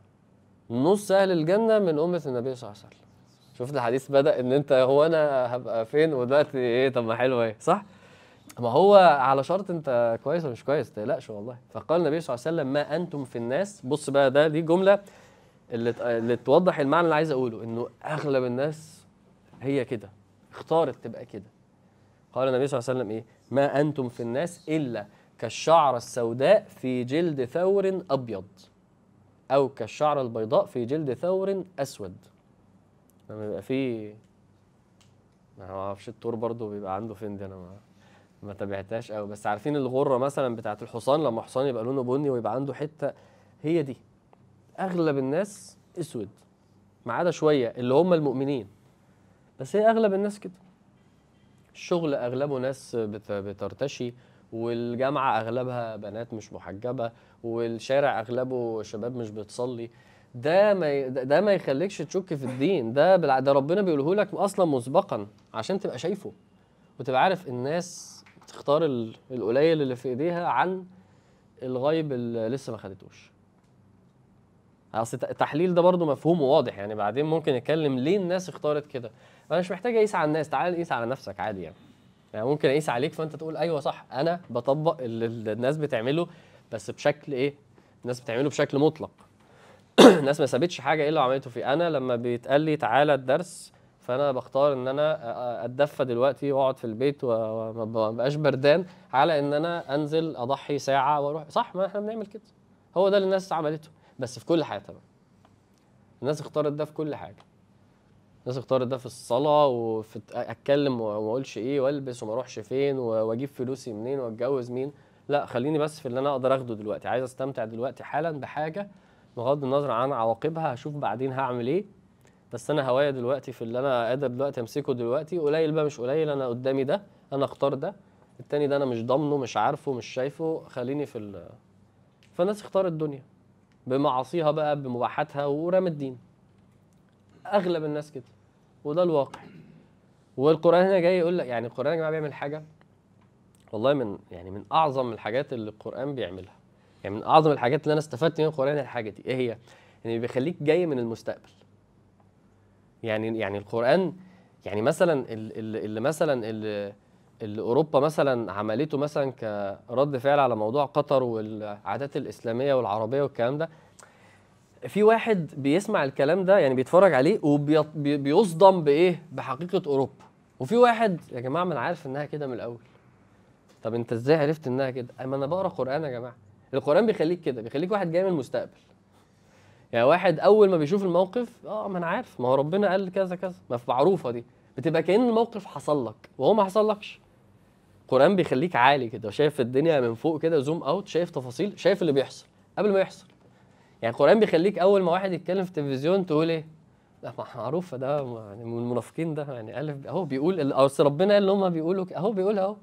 نص أهل الجنة من أمة النبي صلى الله عليه وسلم شفت الحديث بدأ إن أنت هو أنا هبقى فين ودلوقتي إيه طب ما حلو إيه صح؟ ما هو على شرط أنت كويس ولا مش كويس تقلقش والله فقال النبي صلى الله عليه وسلم ما أنتم في الناس بص بقى ده دي جملة اللي اللي توضح المعنى اللي عايز أقوله إنه أغلب الناس هي كده اختارت تبقى كده قال النبي صلى الله عليه وسلم إيه ما أنتم في الناس إلا كالشعرة السوداء في جلد ثور أبيض أو كالشعرة البيضاء في جلد ثور أسود لما يبقى فيه ما اعرفش التور برضه بيبقى عنده فين دي انا ما ما تابعتهاش قوي بس عارفين الغره مثلا بتاعه الحصان لما حصان يبقى لونه بني ويبقى عنده حته هي دي اغلب الناس اسود ما عدا شويه اللي هم المؤمنين بس هي اغلب الناس كده الشغل اغلبه ناس بترتشي والجامعه اغلبها بنات مش محجبه والشارع اغلبه شباب مش بتصلي ده ما ده ما يخليكش تشك في الدين ده بلع... ده ربنا بيقوله لك اصلا مسبقا عشان تبقى شايفه وتبقى عارف الناس تختار ال... القليل اللي في ايديها عن الغيب اللي لسه ما خدتوش اصل التحليل ده برضه مفهومه واضح يعني بعدين ممكن نتكلم ليه الناس اختارت كده انا مش محتاج اقيس على الناس تعال قيس على نفسك عادي يعني يعني ممكن اقيس عليك فانت تقول ايوه صح انا بطبق اللي الناس بتعمله بس بشكل ايه الناس بتعمله بشكل مطلق [CLEARS THROAT] الناس ما سابتش حاجه الا عملته فيه انا لما بيتقال لي تعالى الدرس فانا بختار ان انا اتدفى دلوقتي واقعد في البيت وما بقاش بردان على ان انا انزل اضحي ساعه واروح صح ما احنا بنعمل كده هو ده اللي الناس عملته بس في كل حياتها بقى الناس اختارت ده في كل حاجه الناس اختارت ده في الصلاه وفي اتكلم وما اقولش ايه والبس وما اروحش فين واجيب فلوسي منين واتجوز مين لا خليني بس في اللي انا اقدر اخده دلوقتي عايز استمتع دلوقتي حالا بحاجه بغض النظر عن عواقبها هشوف بعدين هعمل ايه بس انا هوايا دلوقتي في اللي انا قادر دلوقتي امسكه دلوقتي قليل بقى مش قليل انا قدامي ده انا اختار ده التاني ده انا مش ضامنه مش عارفه مش شايفه خليني في ال... فالناس اختارت الدنيا بمعاصيها بقى بمباحاتها ورام الدين اغلب الناس كده وده الواقع والقران هنا جاي يقول لك يعني القران يا جماعه بيعمل حاجه والله من يعني من اعظم الحاجات اللي القران بيعملها يعني من اعظم الحاجات اللي انا استفدت من القران الحاجه دي ايه هي يعني بيخليك جاي من المستقبل يعني يعني القران يعني مثلا اللي مثلا اللي, اللي اوروبا مثلا عملته مثلا كرد فعل على موضوع قطر والعادات الاسلاميه والعربيه والكلام ده في واحد بيسمع الكلام ده يعني بيتفرج عليه وبيصدم بايه بحقيقه اوروبا وفي واحد يا جماعه ما انا عارف انها كده من الاول طب انت ازاي عرفت انها كده اما انا بقرا قران يا جماعه القران بيخليك كده بيخليك واحد جاي من المستقبل يعني واحد اول ما بيشوف الموقف اه ما انا عارف ما هو ربنا قال كذا كذا ما في معروفه دي بتبقى كان الموقف حصل لك وهو ما حصل لكش القران بيخليك عالي كده وشايف الدنيا من فوق كده زوم اوت شايف تفاصيل شايف اللي بيحصل قبل ما يحصل يعني القران بيخليك اول ما واحد يتكلم في التلفزيون تقول ايه لا معروف ده يعني من المنافقين ده يعني الف اهو بيقول اصل ربنا قال هم بيقولوا اهو بيقول اهو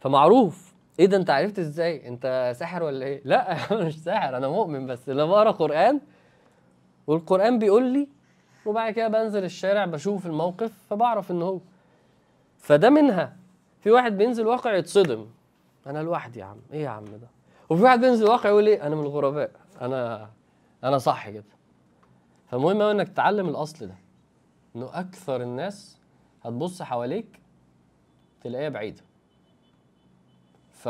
فمعروف ايه ده انت عرفت ازاي انت ساحر ولا ايه لا [LAUGHS] انا مش ساحر انا مؤمن بس لما بقرا قران والقران بيقول لي وبعد كده بنزل الشارع بشوف الموقف فبعرف ان هو فده منها في واحد بينزل واقع يتصدم انا لوحدي يا عم ايه يا عم ده وفي واحد بينزل واقع يقول ايه انا من الغرباء انا انا صح كده فالمهم قوي انك تتعلم الاصل ده انه اكثر الناس هتبص حواليك تلاقيها بعيده ف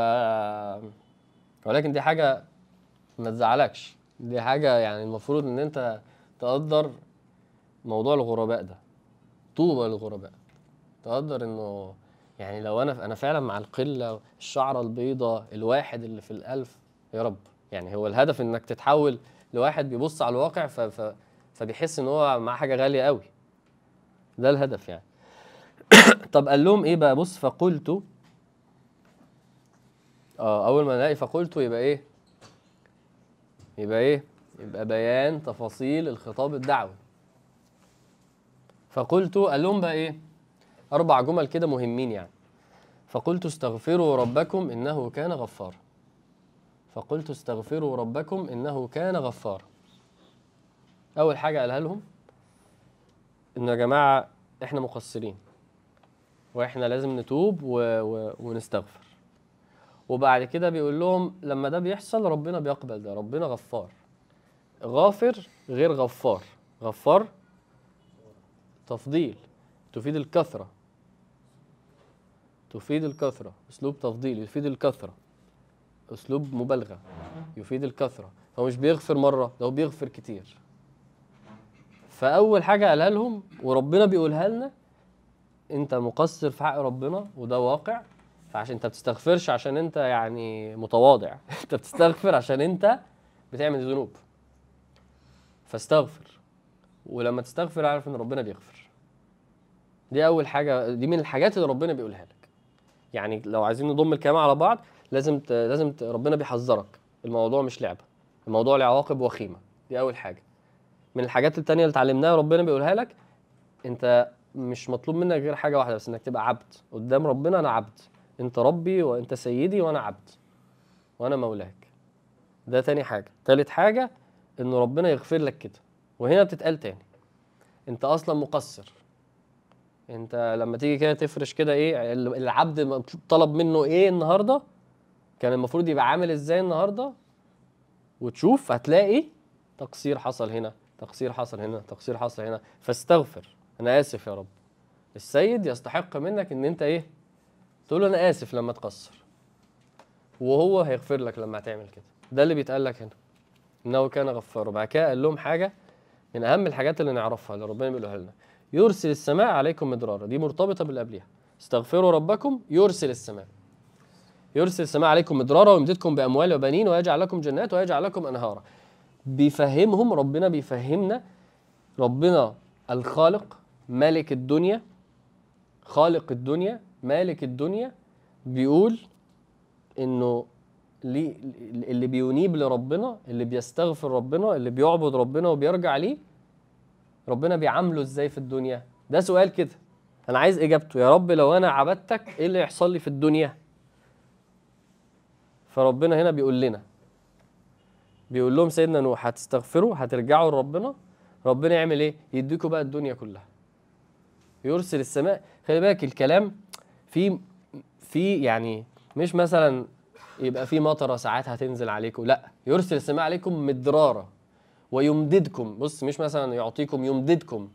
ولكن دي حاجه ما تزعلكش دي حاجه يعني المفروض ان انت تقدر موضوع الغرباء ده طوبى للغرباء تقدر انه يعني لو انا انا فعلا مع القله الشعره البيضاء الواحد اللي في الالف يا رب يعني هو الهدف انك تتحول لواحد بيبص على الواقع ف... ف... فبيحس ان هو معاه حاجه غاليه قوي ده الهدف يعني [COUGHS] طب قال لهم ايه بقى بص فقلت اه اول ما الاقي فقلت يبقى ايه يبقى ايه يبقى بيان تفاصيل الخطاب الدعوي فقلت قال لهم بقى ايه اربع جمل كده مهمين يعني فقلت استغفروا ربكم انه كان غفارا فقلت استغفروا ربكم انه كان غفارا اول حاجه قالها لهم انه يا جماعه احنا مقصرين واحنا لازم نتوب و... و... ونستغفر وبعد كده بيقول لهم لما ده بيحصل ربنا بيقبل ده ربنا غفار غافر غير غفار غفار تفضيل تفيد الكثرة تفيد الكثرة أسلوب تفضيل يفيد الكثرة اسلوب مبالغه يفيد الكثره هو مش بيغفر مره ده هو بيغفر كتير فاول حاجه قالها لهم وربنا بيقولها لنا انت مقصر في حق ربنا وده واقع فعشان انت بتستغفرش عشان انت يعني متواضع [LAUGHS] انت بتستغفر عشان انت بتعمل ذنوب فاستغفر ولما تستغفر اعرف ان ربنا بيغفر دي اول حاجه دي من الحاجات اللي ربنا بيقولها لك يعني لو عايزين نضم الكلام على بعض لازم ت... لازم ت... ربنا بيحذرك الموضوع مش لعبه الموضوع له عواقب وخيمه دي اول حاجه من الحاجات التانية اللي اتعلمناها ربنا بيقولها لك انت مش مطلوب منك غير حاجه واحده بس انك تبقى عبد قدام ربنا انا عبد انت ربي وانت سيدي وانا عبد وانا مولاك ده تاني حاجه تالت حاجه ان ربنا يغفر لك كده وهنا بتتقال تاني انت اصلا مقصر انت لما تيجي كده تفرش كده ايه العبد طلب منه ايه النهارده كان المفروض يبقى عامل ازاي النهارده وتشوف هتلاقي تقصير حصل هنا تقصير حصل هنا تقصير حصل هنا فاستغفر انا اسف يا رب السيد يستحق منك ان انت ايه تقول له انا اسف لما تقصر وهو هيغفر لك لما هتعمل كده ده اللي بيتقال لك هنا انه كان غفارا بعد كده قال لهم حاجه من اهم الحاجات اللي نعرفها اللي ربنا بيقولها لنا يرسل السماء عليكم مدرارا دي مرتبطه بالقبلية استغفروا ربكم يرسل السماء يرسل السماء عليكم مدرارا ويمددكم باموال وبنين ويجعل لكم جنات ويجعل لكم انهارا بيفهمهم ربنا بيفهمنا ربنا الخالق مالك الدنيا خالق الدنيا مالك الدنيا بيقول انه اللي بينيب لربنا اللي بيستغفر ربنا اللي بيعبد ربنا وبيرجع ليه ربنا بيعامله ازاي في الدنيا ده سؤال كده انا عايز اجابته يا رب لو انا عبدتك ايه اللي يحصل لي في الدنيا فربنا هنا بيقول لنا بيقول لهم سيدنا نوح هتستغفروا هترجعوا لربنا ربنا يعمل ايه يديكوا بقى الدنيا كلها يرسل السماء خلي بالك الكلام في في يعني مش مثلا يبقى في مطره ساعات هتنزل عليكم لا يرسل السماء عليكم مدراره ويمددكم بص مش مثلا يعطيكم يمددكم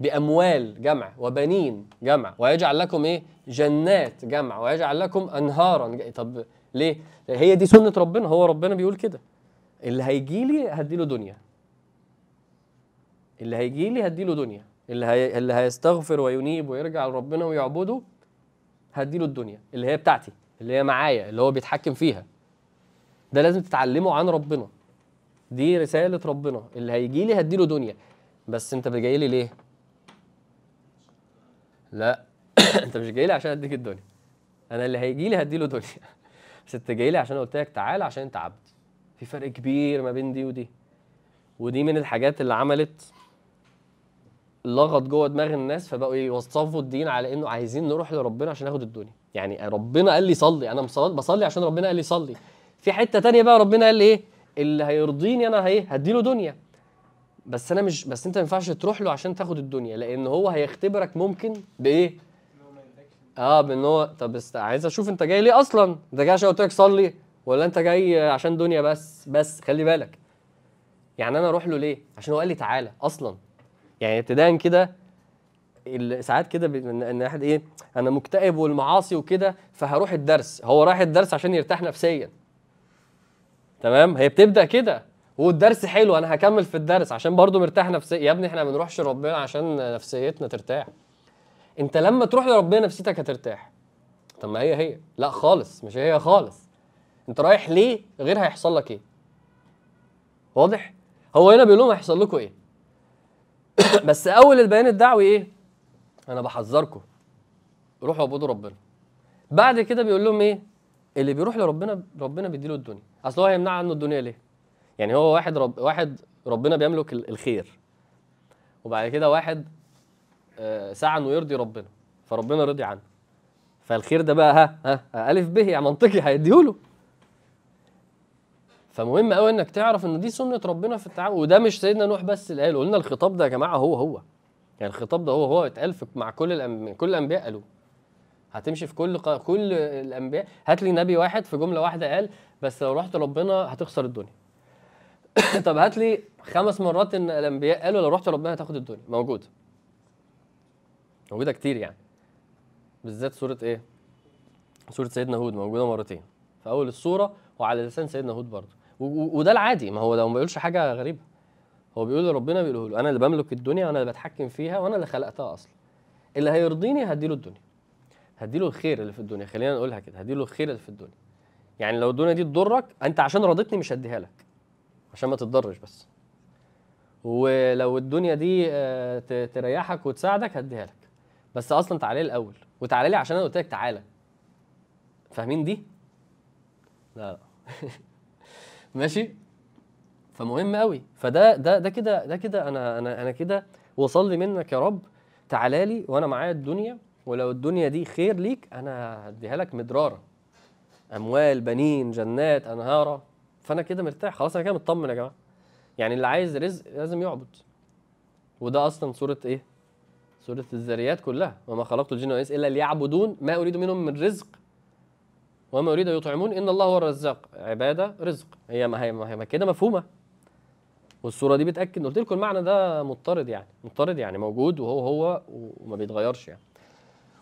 باموال جمع وبنين جمع ويجعل لكم ايه جنات جمع ويجعل لكم انهارا طب ليه؟ هي دي سنه ربنا هو ربنا بيقول كده اللي هيجي لي هدي له دنيا اللي هيجي لي هدي له دنيا اللي هي... اللي هيستغفر وينيب ويرجع لربنا ويعبده هدي له الدنيا اللي هي بتاعتي اللي هي معايا اللي هو بيتحكم فيها ده لازم تتعلمه عن ربنا دي رساله ربنا اللي هيجي لي هدي له دنيا بس انت جاي لي ليه لا [COUGHS] انت مش جاي لي عشان اديك الدنيا انا اللي هيجي لي هدي له دنيا ست جاي لي عشان قلت لك تعال عشان انت عبد في فرق كبير ما بين دي ودي ودي من الحاجات اللي عملت لغط جوه دماغ الناس فبقوا يوصفوا الدين على انه عايزين نروح لربنا عشان ناخد الدنيا يعني ربنا قال لي صلي انا مصلي بصلي عشان ربنا قال لي صلي في حته تانية بقى ربنا قال لي ايه اللي هيرضيني انا ايه هديله دنيا بس انا مش بس انت ما ينفعش تروح له عشان تاخد الدنيا لان هو هيختبرك ممكن بايه اه بان هو طب است... عايز اشوف انت جاي ليه اصلا انت جاي عشان قلت لك صلي ولا انت جاي عشان دنيا بس بس خلي بالك يعني انا اروح له ليه عشان هو قال لي تعالى اصلا يعني ابتداء كده ساعات كده ان احد ايه انا مكتئب والمعاصي وكده فهروح الدرس هو رايح الدرس عشان يرتاح نفسيا تمام هي بتبدا كده والدرس حلو انا هكمل في الدرس عشان برضو مرتاح نفسيا يا ابني احنا ما بنروحش ربنا عشان نفسيتنا ترتاح انت لما تروح لربنا نفسيتك هترتاح طب ما هي هي لا خالص مش هي خالص انت رايح ليه غير هيحصل لك ايه واضح هو هنا بيقول لهم هيحصل لكم ايه [COUGHS] بس اول البيان الدعوي ايه انا بحذركم روحوا اعبدوا ربنا بعد كده بيقول لهم ايه اللي بيروح لربنا ربنا بيديله الدنيا اصل هو هيمنع عنه الدنيا ليه يعني هو واحد رب واحد ربنا بيملك الخير وبعد كده واحد آه، سعى انه يرضي ربنا فربنا رضي عنه فالخير ده بقى ها ها آه، الف به يعني منطقي هيديهوله فمهم قوي انك تعرف ان دي سنه ربنا في التعامل وده مش سيدنا نوح بس اللي قاله قلنا الخطاب ده يا جماعه هو هو يعني الخطاب ده هو هو اتقال مع كل الأنبياء كل الانبياء قالوه هتمشي في كل كل الانبياء هات لي نبي واحد في جمله واحده قال بس لو رحت ربنا هتخسر الدنيا [COUGHS] طب هات لي خمس مرات ان الانبياء قالوا لو رحت ربنا هتاخد الدنيا موجوده موجوده كتير يعني بالذات سوره ايه سوره سيدنا هود موجوده مرتين في اول السوره وعلى لسان سيدنا هود برضه وده العادي ما هو لو ما بيقولش حاجه غريبه هو بيقول ربنا بيقوله له انا اللي بملك الدنيا وانا اللي بتحكم فيها وانا اللي خلقتها اصلا اللي هيرضيني هديله الدنيا هديله الخير اللي في الدنيا خلينا نقولها كده هديله الخير اللي في الدنيا يعني لو الدنيا دي تضرك انت عشان رضيتني مش هديها لك عشان ما تتضرش بس ولو الدنيا دي آه، تريحك وتساعدك هديها لك بس اصلا تعالى لي الاول وتعالى لي عشان انا قلت لك تعالى فاهمين دي لا لا [LAUGHS] ماشي فمهم قوي فده ده ده كده ده كده انا انا انا كده وصل لي منك يا رب تعالى لي وانا معايا الدنيا ولو الدنيا دي خير ليك انا هديها لك مدرارا اموال بنين جنات انهارا فانا كده مرتاح خلاص انا كده مطمن يا جماعه يعني اللي عايز رزق لازم يعبد وده اصلا سوره ايه سوره الذريات كلها وما خلقت الجن والانس الا ليعبدون ما اريد منهم من رزق وما اريد يطعمون ان الله هو الرزاق عباده رزق هي ما هي ما كده مفهومه والسوره دي بتاكد قلت لكم المعنى ده مضطرد يعني مضطرد يعني موجود وهو هو وما بيتغيرش يعني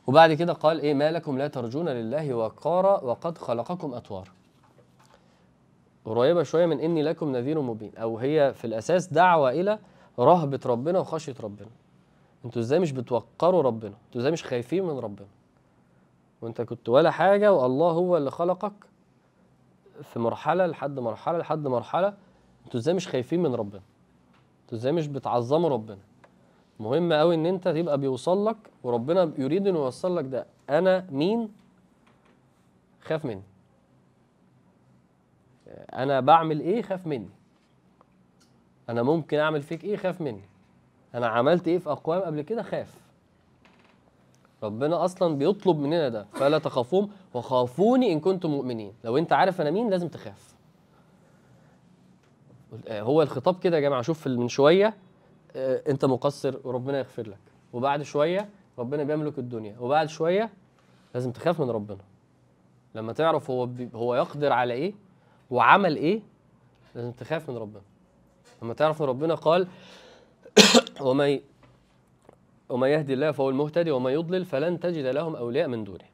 وبعد كده قال ايه ما لكم لا ترجون لله وقارا وقد خلقكم اطوار قريبه شويه من اني لكم نذير مبين او هي في الاساس دعوه الى رهبه ربنا وخشيه ربنا انتوا ازاي مش بتوقروا ربنا انتوا ازاي مش خايفين من ربنا وانت كنت ولا حاجه والله هو اللي خلقك في مرحله لحد مرحله لحد مرحله انتوا ازاي مش خايفين من ربنا انتوا ازاي مش بتعظموا ربنا مهم قوي ان انت تبقى بيوصل لك وربنا يريد انه يوصل لك ده انا مين خاف مني انا بعمل ايه خاف مني انا ممكن اعمل فيك ايه خاف مني انا عملت ايه في اقوام قبل كده خاف ربنا اصلا بيطلب مننا ده فلا تخافوهم وخافوني ان كنتم مؤمنين لو انت عارف انا مين لازم تخاف هو الخطاب كده يا جماعه شوف من شويه آه، انت مقصر وربنا يغفر لك وبعد شويه ربنا بيملك الدنيا وبعد شويه لازم تخاف من ربنا لما تعرف هو هو يقدر على ايه وعمل ايه لازم تخاف من ربنا لما تعرف ان ربنا قال [COUGHS] ومن ومن يهدي الله فهو المهتدي ومن يضلل فلن تجد لهم أولياء من دونه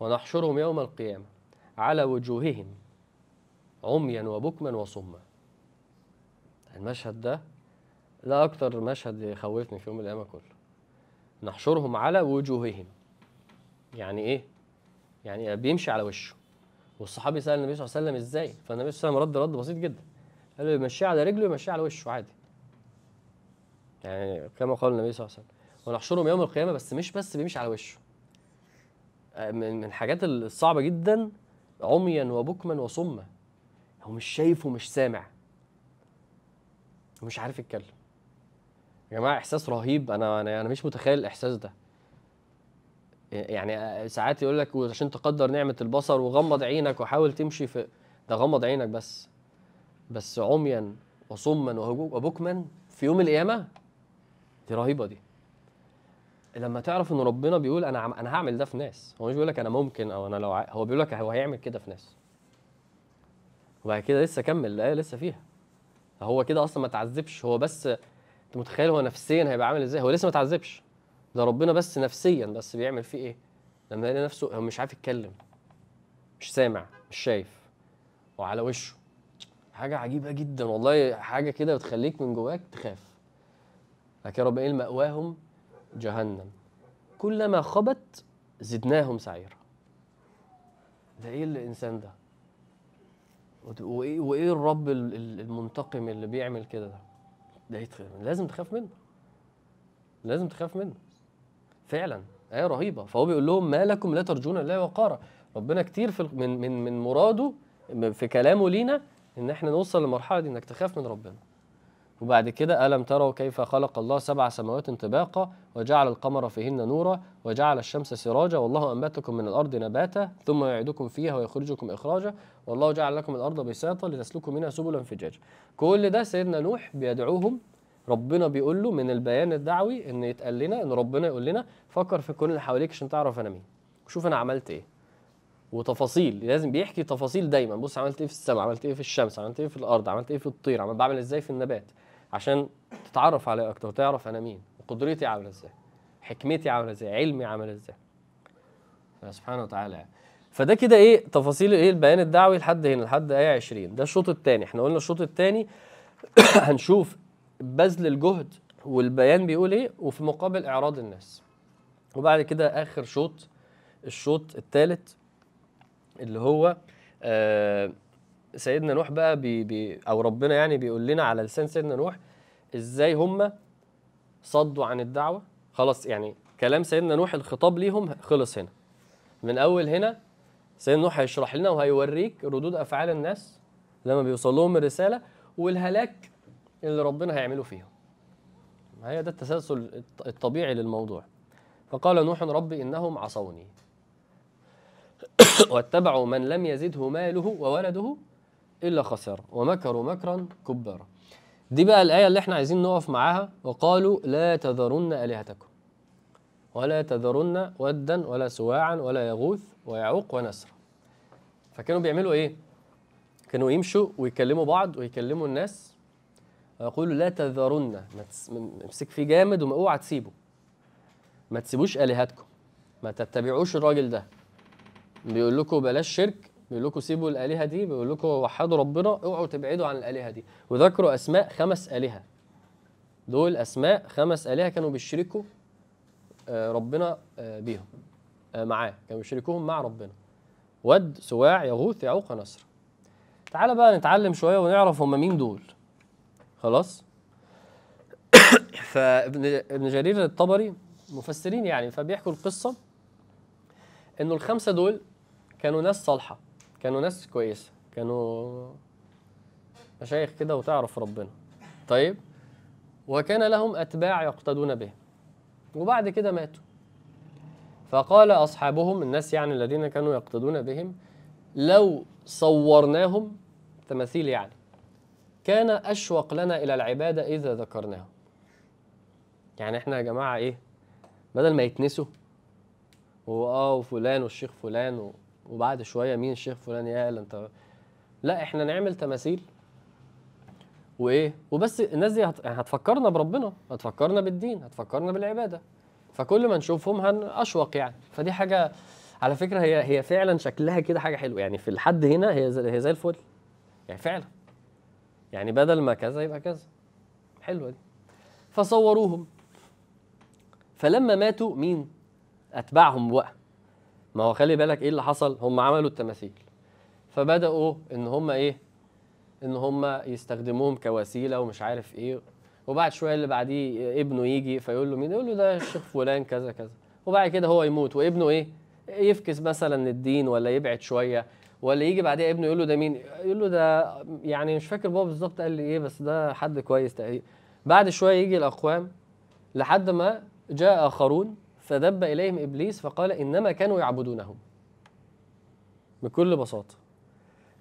ونحشرهم يوم القيامة على وجوههم عميا وبكما وصما المشهد ده ده أكتر مشهد يخوفني في يوم القيامة كله نحشرهم على وجوههم يعني إيه؟ يعني بيمشي على وشه والصحابي سأل النبي صلى الله عليه وسلم إزاي؟ فالنبي صلى الله عليه وسلم رد رد بسيط جدا قال له يمشي على رجله يمشي على وشه عادي يعني كما قال النبي صلى الله عليه وسلم ونحشرهم يوم القيامه بس مش بس بيمشي على وشه آه، من الحاجات الصعبه جدا عميا وبكما وصما هو مش شايف ومش سامع ومش عارف يتكلم يا جماعه احساس رهيب انا انا, أنا مش متخيل الاحساس ده يعني آه، ساعات يقول لك عشان تقدر نعمه البصر وغمض عينك وحاول تمشي في ده غمض عينك بس بس عميا وصما وبكما في يوم القيامه دي رهيبه دي لما تعرف ان ربنا بيقول انا عم انا هعمل ده في ناس هو مش بيقول لك انا ممكن او انا لو ع... هو بيقول لك هو هيعمل كده في ناس وبعد كده لسه كمل الايه لسه فيها هو كده اصلا ما تعذبش هو بس انت متخيل هو نفسيا هيبقى عامل ازاي هو لسه ما تعذبش ده ربنا بس نفسيا بس بيعمل فيه ايه لما يلاقي نفسه هو مش عارف يتكلم مش سامع مش شايف وعلى وشه حاجه عجيبه جدا والله حاجه كده بتخليك من جواك تخاف لكن يا رب ايه مأواهم جهنم كلما خبت زدناهم سعيرا ده ايه الانسان ده وايه وايه الرب المنتقم اللي بيعمل كده ده ده يتخل. لازم تخاف منه لازم تخاف منه فعلا آية رهيبة فهو بيقول لهم ما لكم لا ترجون الله وقارا ربنا كتير في من من من مراده في كلامه لينا ان احنا نوصل للمرحلة دي انك تخاف من ربنا وبعد كده ألم تروا كيف خلق الله سبع سماوات طباقا وجعل القمر فيهن نورا وجعل الشمس سراجا والله أنبتكم من الأرض نباتا ثم يعيدكم فيها ويخرجكم إخراجا والله جعل لكم الأرض بساطا لتسلكوا منها سبلا فجاجا كل ده سيدنا نوح بيدعوهم ربنا بيقول له من البيان الدعوي ان يتقال لنا ان ربنا يقول لنا فكر في الكون اللي حواليك عشان تعرف انا مين شوف انا عملت ايه وتفاصيل لازم بيحكي تفاصيل دايما بص عملت ايه في السماء عملت ايه في الشمس عملت ايه في الارض عملت ايه في الطير عملت بعمل ازاي في النبات عشان تتعرف عليا اكتر وتعرف انا مين وقدرتي عامله ازاي حكمتي عامله ازاي علمي عامل ازاي فسبحانه وتعالى فده كده ايه تفاصيل ايه البيان الدعوي لحد هنا لحد ايه 20 ده الشوط الثاني احنا قلنا الشوط الثاني [COUGHS] هنشوف بذل الجهد والبيان بيقول ايه وفي مقابل اعراض الناس وبعد كده اخر شوط الشوط الثالث اللي هو آه سيدنا نوح بقى بي بي او ربنا يعني بيقول لنا على لسان سيدنا نوح ازاي هم صدوا عن الدعوه خلاص يعني كلام سيدنا نوح الخطاب ليهم خلص هنا من اول هنا سيدنا نوح هيشرح لنا وهيوريك ردود افعال الناس لما بيوصل لهم الرساله والهلاك اللي ربنا هيعمله فيهم هي ده التسلسل الطبيعي للموضوع فقال نوح ربي انهم عصوني [COUGHS] واتبعوا من لم يزده ماله وولده إلا خسر ومكروا مكرا كبارا دي بقى الآية اللي احنا عايزين نقف معاها وقالوا لا تذرن آلهتكم ولا تذرن ودا ولا سواعا ولا يغوث ويعوق ونسر فكانوا بيعملوا ايه؟ كانوا يمشوا ويكلموا بعض ويكلموا الناس ويقولوا لا تذرن امسك فيه جامد واوعى تسيبه ما تسيبوش آلهتكم ما تتبعوش الراجل ده بيقول لكم بلاش شرك بيقول لكم سيبوا الالهه دي بيقول لكم وحدوا ربنا اوعوا تبعدوا عن الالهه دي وذكروا اسماء خمس الهه دول اسماء خمس الهه كانوا بيشركوا آه، ربنا آه، بيهم آه، معاه كانوا بيشركوهم مع ربنا ود سواع يغوث يعوق نصر تعالى بقى نتعلم شويه ونعرف هم مين دول خلاص [COUGHS] فابن جرير الطبري مفسرين يعني فبيحكوا القصه انه الخمسه دول كانوا ناس صالحه كانوا ناس كويسه كانوا مشايخ كده وتعرف ربنا طيب وكان لهم اتباع يقتدون به وبعد كده ماتوا فقال اصحابهم الناس يعني الذين كانوا يقتدون بهم لو صورناهم تماثيل يعني كان اشوق لنا الى العباده اذا ذكرناهم يعني احنا يا جماعه ايه بدل ما يتنسوا واه وفلان والشيخ فلان و... وبعد شويه مين الشيخ فلان يا انت لا احنا نعمل تماثيل وايه وبس الناس دي هت... يعني هتفكرنا بربنا هتفكرنا بالدين هتفكرنا بالعباده فكل ما نشوفهم هنشوق يعني فدي حاجه على فكره هي هي فعلا شكلها كده حاجه حلوه يعني في الحد هنا هي زي هي زي الفل يعني فعلا يعني بدل ما كذا يبقى كذا حلوه دي فصوروهم فلما ماتوا مين اتبعهم بقى ما هو خلي بالك ايه اللي حصل هم عملوا التماثيل فبداوا ان هم ايه ان هم يستخدموهم كوسيله ومش عارف ايه وبعد شويه اللي بعديه ابنه يجي فيقول له مين يقول له ده الشيخ فلان كذا كذا وبعد كده هو يموت وابنه ايه يفكس مثلا الدين ولا يبعد شويه ولا يجي بعدها ابنه يقول له ده مين يقول له ده يعني مش فاكر بابا بالظبط قال لي ايه بس ده حد كويس تقريبا بعد شويه يجي الاقوام لحد ما جاء اخرون فدب إليهم إبليس فقال إنما كانوا يعبدونه بكل بساطة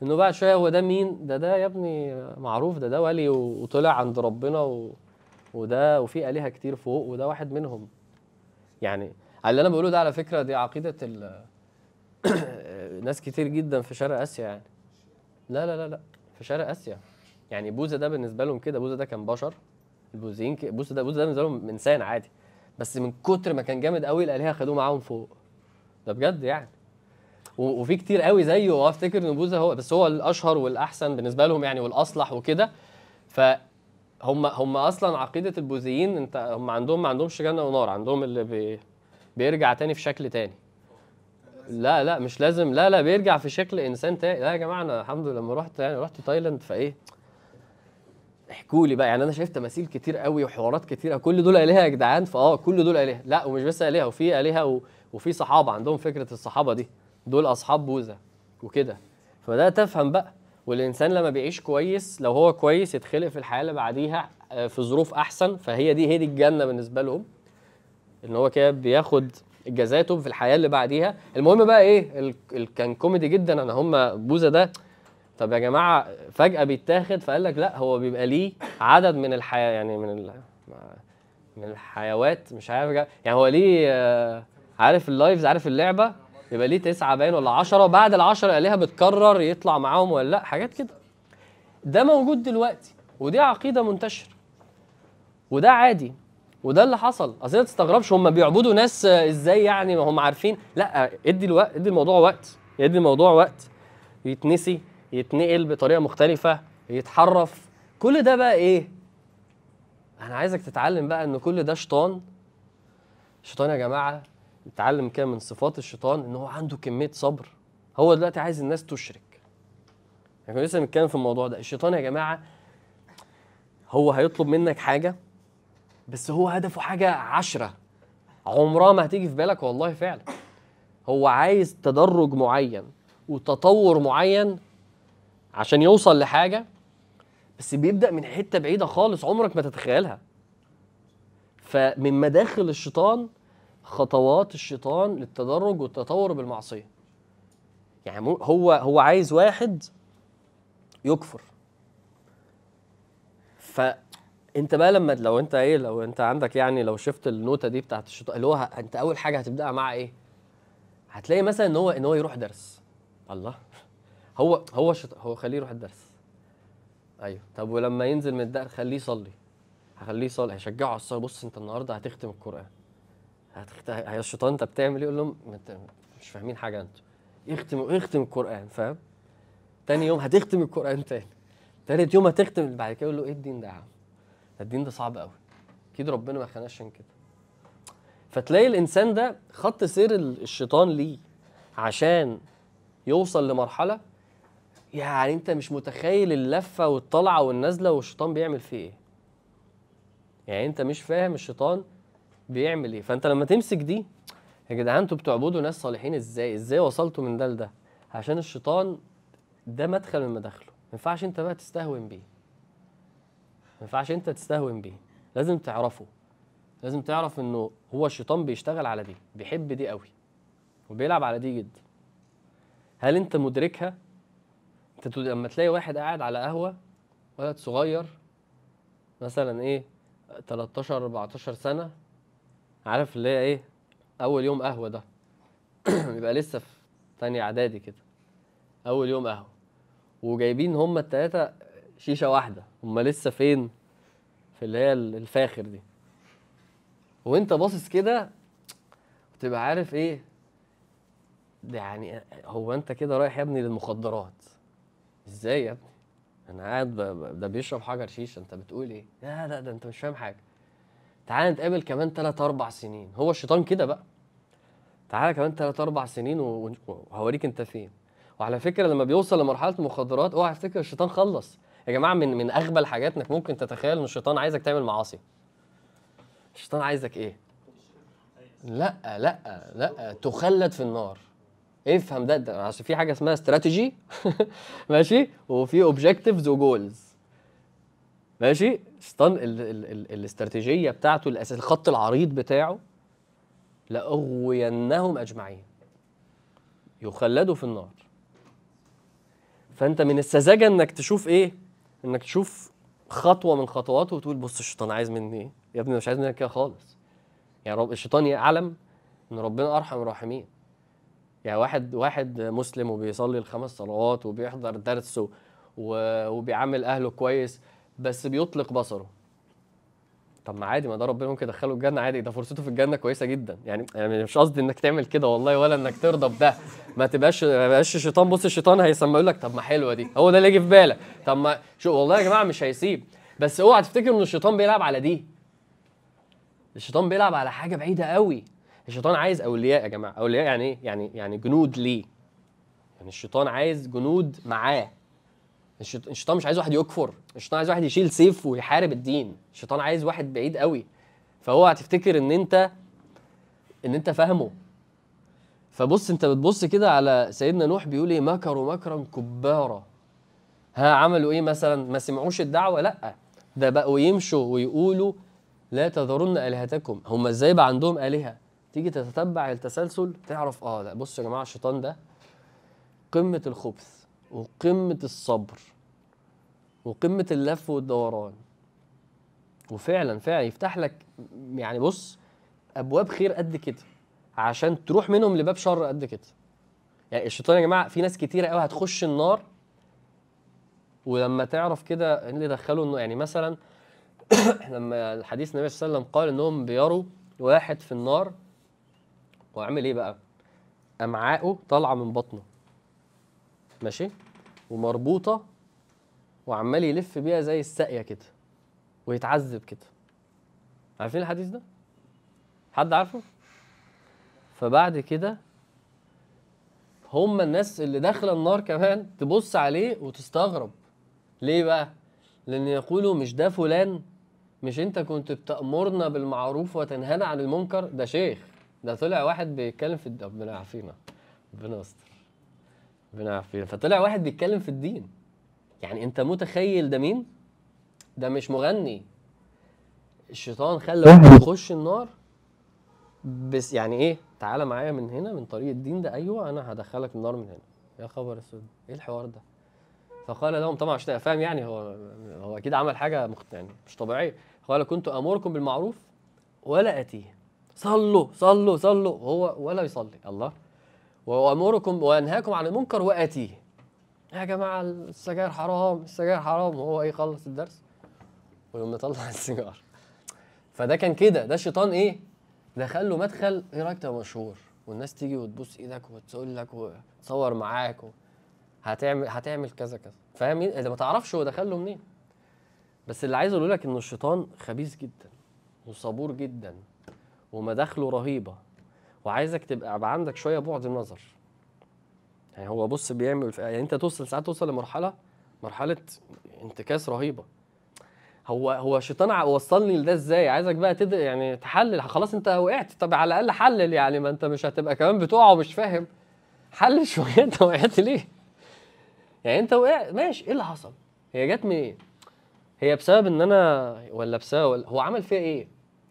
إنه بقى شوية هو ده مين ده ده يا ابني معروف ده ده ولي وطلع عند ربنا و... وده وفي آلهة كتير فوق وده واحد منهم يعني اللي أنا بقوله ده على فكرة دي عقيدة ال... [CLEARS THROAT] ناس كتير جدا في شرق آسيا يعني لا لا لا لا في شرق آسيا يعني بوذا ده بالنسبة لهم كده بوذا ده كان بشر البوذيين بوذا ده بوذا ده بالنسبة لهم إنسان عادي بس من كتر ما كان جامد قوي الالهه خدوه معاهم فوق ده بجد يعني وفي كتير قوي زيه وافتكر نبوذه هو بس هو الاشهر والاحسن بالنسبه لهم يعني والاصلح وكده ف هم هم اصلا عقيده البوذيين انت هم عندهم ما عندهمش جنه ونار عندهم اللي بي بيرجع تاني في شكل تاني لا لا مش لازم لا لا بيرجع في شكل انسان تاني لا يا جماعه انا الحمد لله لما رحت يعني رحت تايلاند فايه احكوا لي بقى يعني انا شايف تماثيل كتير قوي وحوارات كتير كل دول الهه يا جدعان فاه كل دول الهه لا ومش بس الهه وفي الهه و... وفي صحابه عندهم فكره الصحابه دي دول اصحاب بوذا وكده فده تفهم بقى والانسان لما بيعيش كويس لو هو كويس يتخلق في الحياه اللي بعديها آه، في ظروف احسن فهي دي هي دي الجنه بالنسبه لهم ان هو كده بياخد جزاته في الحياه اللي بعديها المهم بقى ايه ال... ال... كان كوميدي جدا انا هم بوذا ده طب يا جماعه فجاه بيتاخد فقال لك لا هو بيبقى ليه عدد من الحياه يعني من ال... من الحيوات مش عارف جا... يعني هو ليه آه، عارف اللايفز عارف اللعبه يبقى ليه تسعة باين ولا 10 وبعد ال 10 يلاقيها بتكرر يطلع معاهم ولا لا حاجات كده ده موجود دلوقتي ودي عقيده منتشره وده عادي وده اللي حصل اصل ما تستغربش هم بيعبدوا ناس آه، ازاي يعني ما هم عارفين لا آه، ادي الوقت ادي الموضوع وقت ادي الموضوع وقت يتنسي يتنقل بطريقه مختلفه يتحرف كل ده بقى ايه انا عايزك تتعلم بقى ان كل ده شيطان الشيطان يا جماعه اتعلم كده من صفات الشيطان ان هو عنده كميه صبر هو دلوقتي عايز الناس تشرك احنا يعني لسه بنتكلم في الموضوع ده الشيطان يا جماعه هو هيطلب منك حاجه بس هو هدفه حاجه عشرة عمرها ما هتيجي في بالك والله فعلا هو عايز تدرج معين وتطور معين عشان يوصل لحاجه بس بيبدا من حته بعيده خالص عمرك ما تتخيلها فمن مداخل الشيطان خطوات الشيطان للتدرج والتطور بالمعصيه يعني هو هو عايز واحد يكفر فانت بقى لما لو انت ايه لو انت عندك يعني لو شفت النوته دي بتاعت الشيطان اللي هو انت اول حاجه هتبداها مع ايه هتلاقي مثلا ان هو ان هو يروح درس الله هو هو شط... هو خليه يروح الدرس ايوه طب ولما ينزل من الدرس خليه يصلي هخليه يصلي هشجعه على الصلاه بص انت النهارده هتختم القران هتخت... هي الشيطان انت بتعمل ايه يقول لهم مت... مش فاهمين حاجه انتوا اختم اختم القران فاهم تاني يوم هتختم القران تاني تالت يوم هتختم بعد كده يقول له ايه الدين ده يا عم الدين ده صعب قوي اكيد ربنا ما خلقناش عشان كده فتلاقي الانسان ده خط سير الشيطان ليه عشان يوصل لمرحله يعني انت مش متخيل اللفه والطلعه والنازله والشيطان بيعمل فيه ايه يعني انت مش فاهم الشيطان بيعمل ايه فانت لما تمسك دي يا جدعان انتوا بتعبدوا ناس صالحين ازاي ازاي وصلتوا من ده لده عشان الشيطان ده مدخل من مداخله ما ينفعش انت بقى تستهون بيه ما ينفعش انت تستهون بيه لازم تعرفه لازم تعرف انه هو الشيطان بيشتغل على دي بيحب دي قوي وبيلعب على دي جدا هل انت مدركها انت لما تلاقي واحد قاعد على قهوه ولد صغير مثلا ايه 13 14 سنه عارف اللي هي ايه اول يوم قهوه ده [CLEARS THROAT] يبقى لسه في تانية اعدادي كده اول يوم قهوه وجايبين هما التلاتة شيشه واحده هما لسه فين في اللي هي الفاخر دي وانت باصص كده تبقى عارف ايه يعني هو انت كده رايح يا ابني للمخدرات ازاي يا ابني انا قاعد ب... ده بيشرب حجر شيشه انت بتقول ايه لا لا ده انت مش فاهم حاجه تعالى نتقابل كمان ثلاث اربع سنين هو الشيطان كده بقى تعالى كمان ثلاث اربع سنين وهوريك انت فين وعلى فكره لما بيوصل لمرحله مخدرات اوعى تفتكر الشيطان خلص يا جماعه من من اغبى الحاجات انك ممكن تتخيل ان الشيطان عايزك تعمل معاصي الشيطان عايزك ايه لا لا لا تخلد في النار افهم ده, ده عشان في حاجه اسمها استراتيجي [LAUGHS] ماشي وفي اوبجكتيفز وجولز ماشي ستان ال ال ال الاستراتيجيه بتاعته الاساس الخط العريض بتاعه لاغوينهم اجمعين يخلدوا في النار فانت من السذاجه انك تشوف ايه انك تشوف خطوه من خطواته وتقول بص الشيطان عايز مني ايه يا ابني مش عايز منك كده خالص يعني رب الشيطان يعلم ان ربنا ارحم الراحمين يعني واحد واحد مسلم وبيصلي الخمس صلوات وبيحضر درسه وبيعامل اهله كويس بس بيطلق بصره طب ما عادي ما ده ربنا ممكن يدخله الجنه عادي ده فرصته في الجنه كويسه جدا يعني يعني مش قصدي انك تعمل كده والله ولا انك ترضى بده ما تبقاش ما تبقاش شيطان بص الشيطان هيسمى يقول لك طب ما حلوه دي هو ده اللي يجي في بالك طب ما شو والله يا جماعه مش هيسيب بس اوعى تفتكر ان الشيطان بيلعب على دي الشيطان بيلعب على حاجه بعيده قوي الشيطان عايز اولياء يا جماعه اولياء يعني ايه يعني يعني جنود ليه يعني الشيطان عايز جنود معاه الشيطان مش عايز واحد يكفر الشيطان عايز واحد يشيل سيف ويحارب الدين الشيطان عايز واحد بعيد قوي فهو هتفتكر ان انت ان انت فاهمه فبص انت بتبص كده على سيدنا نوح بيقول ايه مكروا مكرا كبارا ها عملوا ايه مثلا ما سمعوش الدعوه لا ده بقوا يمشوا ويقولوا لا تذرن الهتكم هم ازاي بقى عندهم الهه تيجي تتتبع التسلسل تعرف اه لا بص يا جماعه الشيطان ده قمه الخبث وقمه الصبر وقمه اللف والدوران وفعلا فعلا يفتح لك يعني بص ابواب خير قد كده عشان تروح منهم لباب شر قد كده يعني الشيطان يا جماعه في ناس كتيره قوي هتخش النار ولما تعرف كده اللي دخله النار يعني مثلا [CLEARS THROAT] لما الحديث النبي صلى الله عليه وسلم قال انهم بيروا واحد في النار عامل ايه بقى امعائه طالعه من بطنه ماشي ومربوطه وعمال يلف بيها زي الساقيه كده ويتعذب كده عارفين الحديث ده حد عارفه فبعد كده هم الناس اللي داخله النار كمان تبص عليه وتستغرب ليه بقى لان يقولوا مش ده فلان مش انت كنت بتأمرنا بالمعروف وتنهانا عن المنكر ده شيخ ده طلع واحد بيتكلم في الدين ربنا يعافينا ربنا يستر ربنا يعافينا فطلع واحد بيتكلم في الدين يعني انت متخيل ده مين؟ ده مش مغني الشيطان خلى واحد يخش النار بس يعني ايه؟ تعالى معايا من هنا من طريق الدين ده ايوه انا هدخلك النار من هنا يا خبر اسود ايه الحوار ده؟ فقال لهم طبعا عشان فاهم يعني هو هو اكيد عمل حاجه يعني مش طبيعيه قال كنت امركم بالمعروف ولا اتيه صلوا صلوا صلوا هو ولا يصلي الله وامركم وانهاكم عن المنكر واتيه يا جماعه السجاير حرام السجاير حرام وهو ايه يخلص الدرس ويقوم مطلع [LAUGHS] السيجار فده كان كده ده الشيطان ايه دخل له مدخل ايه رايك تبقى مشهور والناس تيجي وتبص ايدك وتقول لك وتصور معاك و... هتعمل هتعمل كذا كذا فاهم انت ما تعرفش هو دخل له منين بس اللي عايز اقول لك ان الشيطان خبيث جدا وصبور جدا ومداخله رهيبه وعايزك تبقى يبقى عندك شويه بعد نظر يعني هو بص بيعمل يعني انت توصل ساعات توصل لمرحله مرحله انتكاس رهيبه هو هو الشيطان وصلني لده ازاي عايزك بقى تد يعني تحلل خلاص انت وقعت طب على الاقل حلل يعني ما انت مش هتبقى كمان بتقع ومش فاهم حلل شويه انت وقعت ليه يعني انت وقعت ماشي ايه اللي حصل هي جت منين إيه؟ هي بسبب ان انا ولا بسبب هو عمل فيها ايه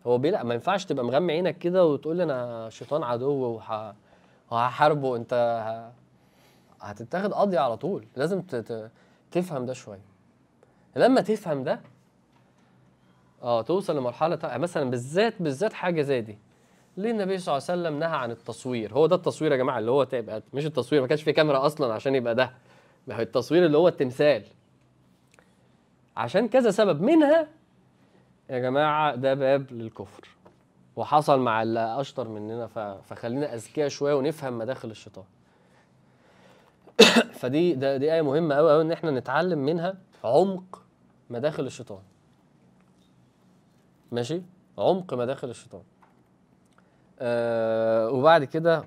هو بيلعب ما ينفعش تبقى مغمي عينك كده وتقول انا الشيطان عدو وهحاربه انت ه... هتتاخد قضية على طول لازم ت... ت... تفهم ده شويه لما تفهم ده اه توصل لمرحله مثلا بالذات بالذات حاجه زي دي ليه النبي صلى الله عليه وسلم نهى عن التصوير هو ده التصوير يا جماعه اللي هو تبقى مش التصوير ما كانش في كاميرا اصلا عشان يبقى ده ما هو التصوير اللي هو التمثال عشان كذا سبب منها يا جماعه ده باب للكفر وحصل مع اللي اشطر مننا فخلينا اذكياء شويه ونفهم مداخل الشيطان [COUGHS] فدي ده دي ايه مهمه أوي أوي ان احنا نتعلم منها عمق مداخل الشيطان ماشي عمق مداخل الشيطان آه وبعد كده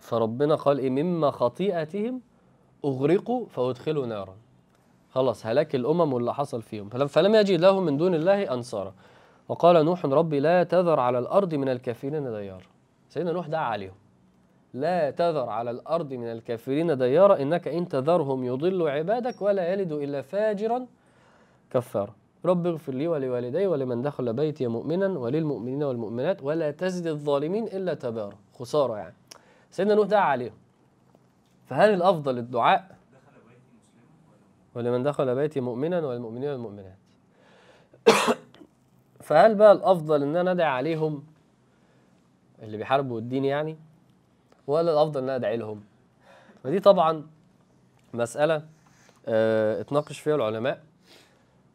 فربنا قال ايه مما خطيئتهم اغرقوا فادخلوا نارا خلاص هلاك الأمم واللي حصل فيهم فلم يجد لهم من دون الله أنصارا وقال نوح ربي لا تذر على الأرض من الكافرين ديارا سيدنا نوح دعا عليهم لا تذر على الأرض من الكافرين ديارا إنك إن تذرهم يضلوا عبادك ولا يلدوا إلا فاجرا كفارا رب اغفر لي ولوالدي ولمن دخل بيتي مؤمنا وللمؤمنين والمؤمنات ولا تزد الظالمين إلا تبارا خسارة يعني سيدنا نوح دعا عليهم فهل الأفضل الدعاء ولمن دخل بيتي مؤمنا والمؤمنين والمؤمنات [COUGHS] فهل بقى الافضل ان انا ادعي عليهم اللي بيحاربوا الدين يعني ولا الافضل ان انا ادعي لهم ودي طبعا مساله اه اتناقش فيها العلماء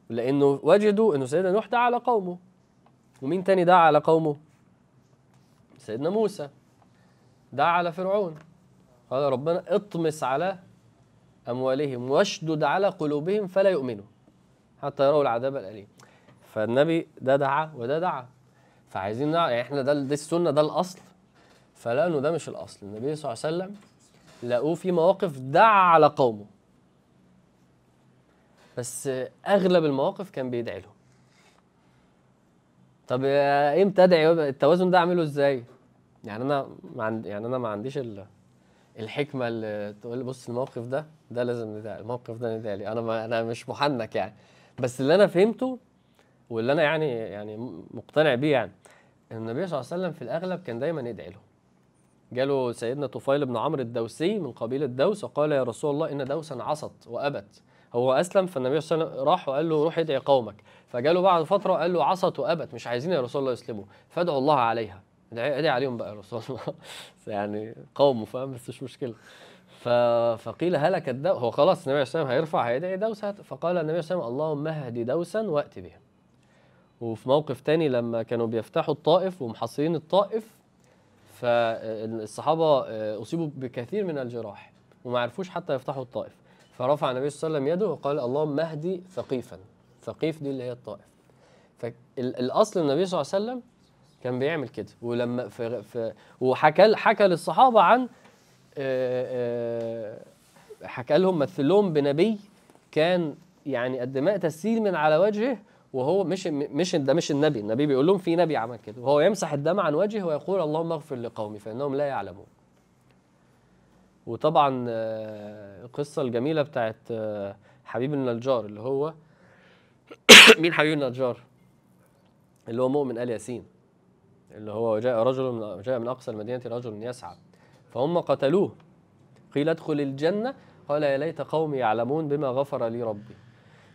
لانه وجدوا انه سيدنا نوح دعا على قومه ومين تاني دعا على قومه سيدنا موسى دعا على فرعون قال ربنا اطمس على أموالهم واشدد على قلوبهم فلا يؤمنوا حتى يروا العذاب الأليم فالنبي ده دعا وده دعا فعايزين نعرف يعني احنا ده دي السنة ده الأصل فلا إنه ده مش الأصل النبي صلى الله عليه وسلم لقوه في مواقف دعا على قومه بس أغلب المواقف كان بيدعي لهم طب امتى ادعي التوازن ده اعمله ازاي؟ يعني انا ما عند... يعني انا ما عنديش الحكمه اللي تقول بص الموقف ده ده لازم ندعي الموقف ده ندعي انا ما انا مش محنك يعني بس اللي انا فهمته واللي انا يعني يعني مقتنع بيه يعني ان النبي صلى الله عليه وسلم في الاغلب كان دايما يدعي لهم جاله سيدنا طفيل بن عمرو الدوسي من قبيله دوس وقال يا رسول الله ان دوسا عصت وابت هو اسلم فالنبي صلى الله عليه وسلم راح وقال له روح ادعي قومك فجاله بعد فتره وقال له عصت وابت مش عايزين يا رسول الله يسلموا فادعوا الله عليها ادعي عليهم بقى يا رسول الله [LAUGHS] يعني قومه فاهم بس مش مشكله فقيل هلك الدو هو خلاص النبي عليه الصلاه والسلام هيرفع هيدعي دوسه فقال النبي صلى الله عليه وسلم اللهم اهد دوسا وات بها وفي موقف تاني لما كانوا بيفتحوا الطائف ومحاصرين الطائف فالصحابه آه، اصيبوا بكثير من الجراح وما عرفوش حتى يفتحوا الطائف فرفع النبي صلى الله عليه وسلم يده وقال اللهم اهدي ثقيفا ثقيف دي اللي هي الطائف فالاصل النبي صلى الله عليه وسلم كان بيعمل كده ولما في, في وحكى حكى للصحابه عن آه، آه، حكى لهم مثل لهم بنبي كان يعني قد ما تسيل من على وجهه وهو مش مش ده مش النبي النبي بيقول لهم في نبي عمل كده وهو يمسح الدم عن وجهه ويقول اللهم اغفر لقومي فانهم لا يعلمون وطبعا آه، القصه الجميله بتاعت حبيب النجار اللي هو [COUGHS] مين حبيب النجار اللي هو مؤمن ال ياسين اللي هو جاء رجل من جاء من اقصى المدينه رجل يسعى فهم قتلوه قيل ادخل الجنة قال يا ليت قومي يعلمون بما غفر لي ربي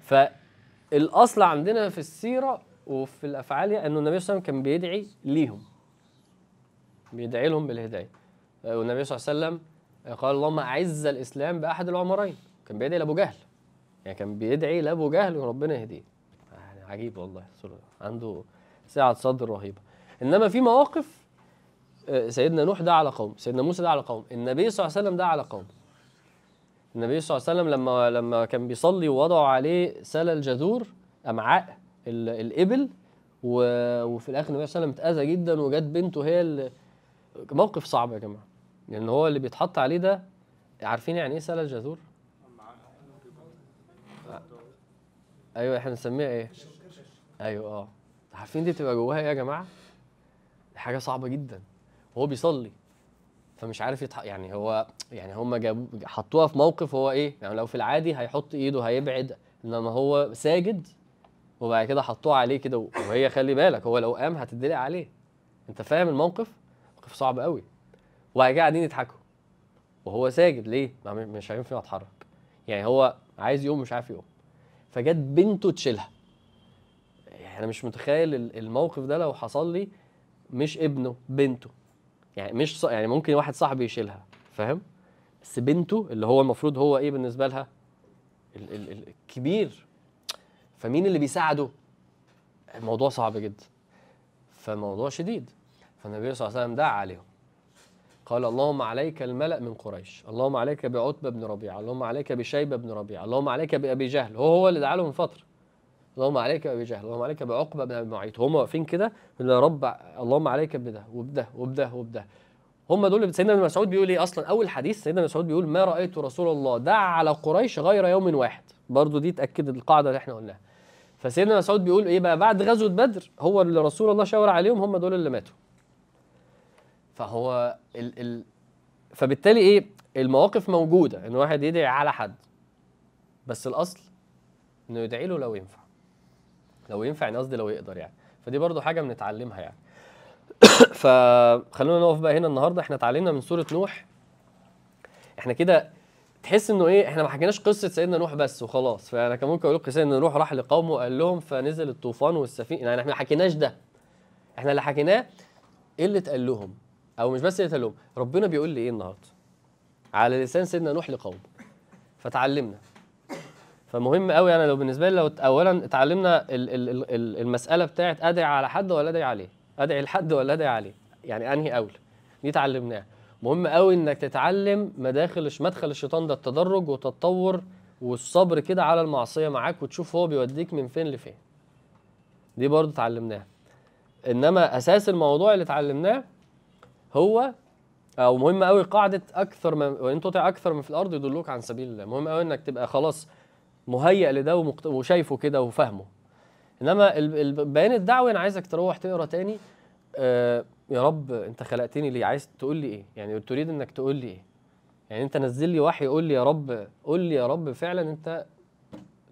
فالأصل عندنا في السيرة وفي الأفعال يعني أنه النبي صلى الله عليه وسلم كان بيدعي ليهم بيدعي لهم بالهداية والنبي صلى الله عليه وسلم قال اللهم أعز الإسلام بأحد العمرين كان بيدعي لأبو جهل يعني كان بيدعي لأبو جهل وربنا يهديه يعني عجيب والله عنده سعة صدر رهيبة إنما في مواقف سيدنا نوح ده على قوم سيدنا موسى ده على قوم النبي صلى الله عليه وسلم ده على قوم النبي صلى الله عليه وسلم لما لما كان بيصلي ووضعوا عليه سلى الجذور امعاء الابل وفي الاخر النبي صلى الله عليه وسلم اتاذى جدا وجت بنته هي اللي موقف صعب يا جماعه لان يعني هو اللي بيتحط عليه ده عارفين يعني ايه سلل الجذور؟ ايوه احنا بنسميها ايه؟ ايوه اه عارفين دي بتبقى جواها ايه يا جماعه؟ حاجه صعبه جدا وهو بيصلي فمش عارف يتح... يعني هو يعني هم حطوها في موقف هو ايه يعني لو في العادي هيحط ايده هيبعد انما هو ساجد وبعد كده حطوها عليه كده وهي خلي بالك هو لو قام هتدلق عليه انت فاهم الموقف موقف صعب قوي وبعد كده قاعدين يضحكوا وهو ساجد ليه مش هينفع اتحرك يعني هو عايز يقوم مش عارف يقوم فجت بنته تشيلها يعني انا مش متخيل الموقف ده لو حصل لي مش ابنه بنته يعني مش ص... يعني ممكن واحد صاحبي يشيلها فاهم بس بنته اللي هو المفروض هو ايه بالنسبه لها ال... ال... ال... الكبير فمين اللي بيساعده الموضوع صعب جدا فموضوع شديد فالنبي صلى الله عليه وسلم دعا عليهم قال اللهم عليك الملأ من قريش اللهم عليك بعتبة بن ربيعة اللهم عليك بشيبة بن ربيعة اللهم عليك بأبي جهل هو هو اللي دعا له من فترة اللهم عليك بابي جهل اللهم عليك بعقبه بن ابي معيط هما واقفين كده يا رب اللهم عليك بده وبده وبده وبده هم دول سيدنا ابن مسعود بيقول ايه اصلا اول حديث سيدنا ابن مسعود بيقول ما رايت رسول الله دعا على قريش غير يوم واحد برضو دي تاكد القاعده اللي احنا قلناها فسيدنا مسعود بيقول ايه بقى بعد غزوه بدر هو اللي رسول الله شاور عليهم هم دول اللي ماتوا فهو ال ال فبالتالي ايه المواقف موجوده ان واحد يدعي على حد بس الاصل انه يدعي له لو ينفع لو ينفع يعني قصدي لو يقدر يعني فدي برضو حاجه بنتعلمها يعني [COUGHS] فخلونا نقف بقى هنا النهارده احنا اتعلمنا من سوره نوح احنا كده تحس انه ايه احنا ما حكيناش قصه سيدنا نوح بس وخلاص فانا كان ممكن اقول لك سيدنا نوح راح لقومه وقال لهم فنزل الطوفان والسفينه يعني احنا ما حكيناش ده احنا اللي حكيناه ايه اللي اتقال لهم او مش بس اللي اتقال لهم ربنا بيقول لي ايه النهارده على لسان سيدنا نوح لقومه فتعلمنا فمهم قوي انا يعني لو بالنسبه لي لو اولا اتعلمنا المساله بتاعه ادعي على حد ولا ادعي عليه ادعي لحد ولا ادعي عليه يعني انهي اولى دي اتعلمناها مهم قوي انك تتعلم مداخل مدخل الشيطان ده التدرج والتطور والصبر كده على المعصيه معاك وتشوف هو بيوديك من فين لفين دي برضو اتعلمناها انما اساس الموضوع اللي اتعلمناه هو او مهم قوي قاعده اكثر من وان تطع اكثر من في الارض يدلوك عن سبيل الله مهم قوي انك تبقى خلاص مهيئ لده ومكت... وشايفه كده وفاهمه انما البيان الدعوي انا عايزك تروح تقرا تاني آه يا رب انت خلقتني ليه عايز تقول لي ايه يعني تريد انك تقول لي ايه يعني انت نزل لي وحي قول لي يا رب قول لي يا رب فعلا انت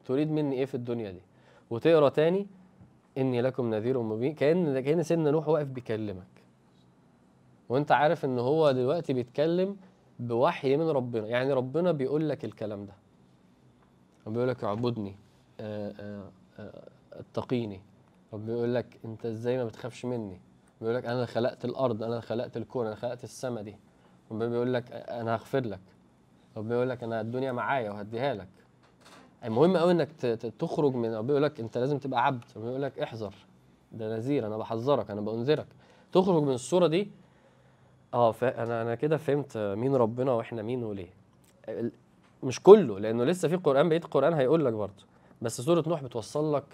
تريد مني ايه في الدنيا دي وتقرا تاني اني لكم نذير مبين كان كان سيدنا نوح واقف بيكلمك وانت عارف ان هو دلوقتي بيتكلم بوحي من ربنا يعني ربنا بيقول لك الكلام ده رب يقول لك اعبدني آه، آه، آه، اتقيني رب يقول لك انت ازاي ما بتخافش مني بيقول لك انا اللي خلقت الارض انا اللي خلقت الكون انا خلقت السما دي ربنا بيقول لك انا هغفر لك ربنا بيقول لك انا الدنيا معايا وهديها لك المهم قوي انك تخرج من ربنا بيقول لك انت لازم تبقى عبد ربنا بيقول لك احذر ده نذير انا بحذرك انا بانذرك تخرج من الصوره دي اه انا انا كده فهمت مين ربنا واحنا مين وليه مش كله لانه لسه في قران بقيه القران هيقول لك برضه بس سوره نوح بتوصل لك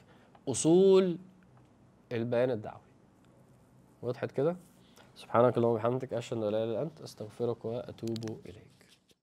اصول البيان الدعوي وضحت كده سبحانك اللهم وبحمدك اشهد ان لا اله الا انت استغفرك واتوب اليك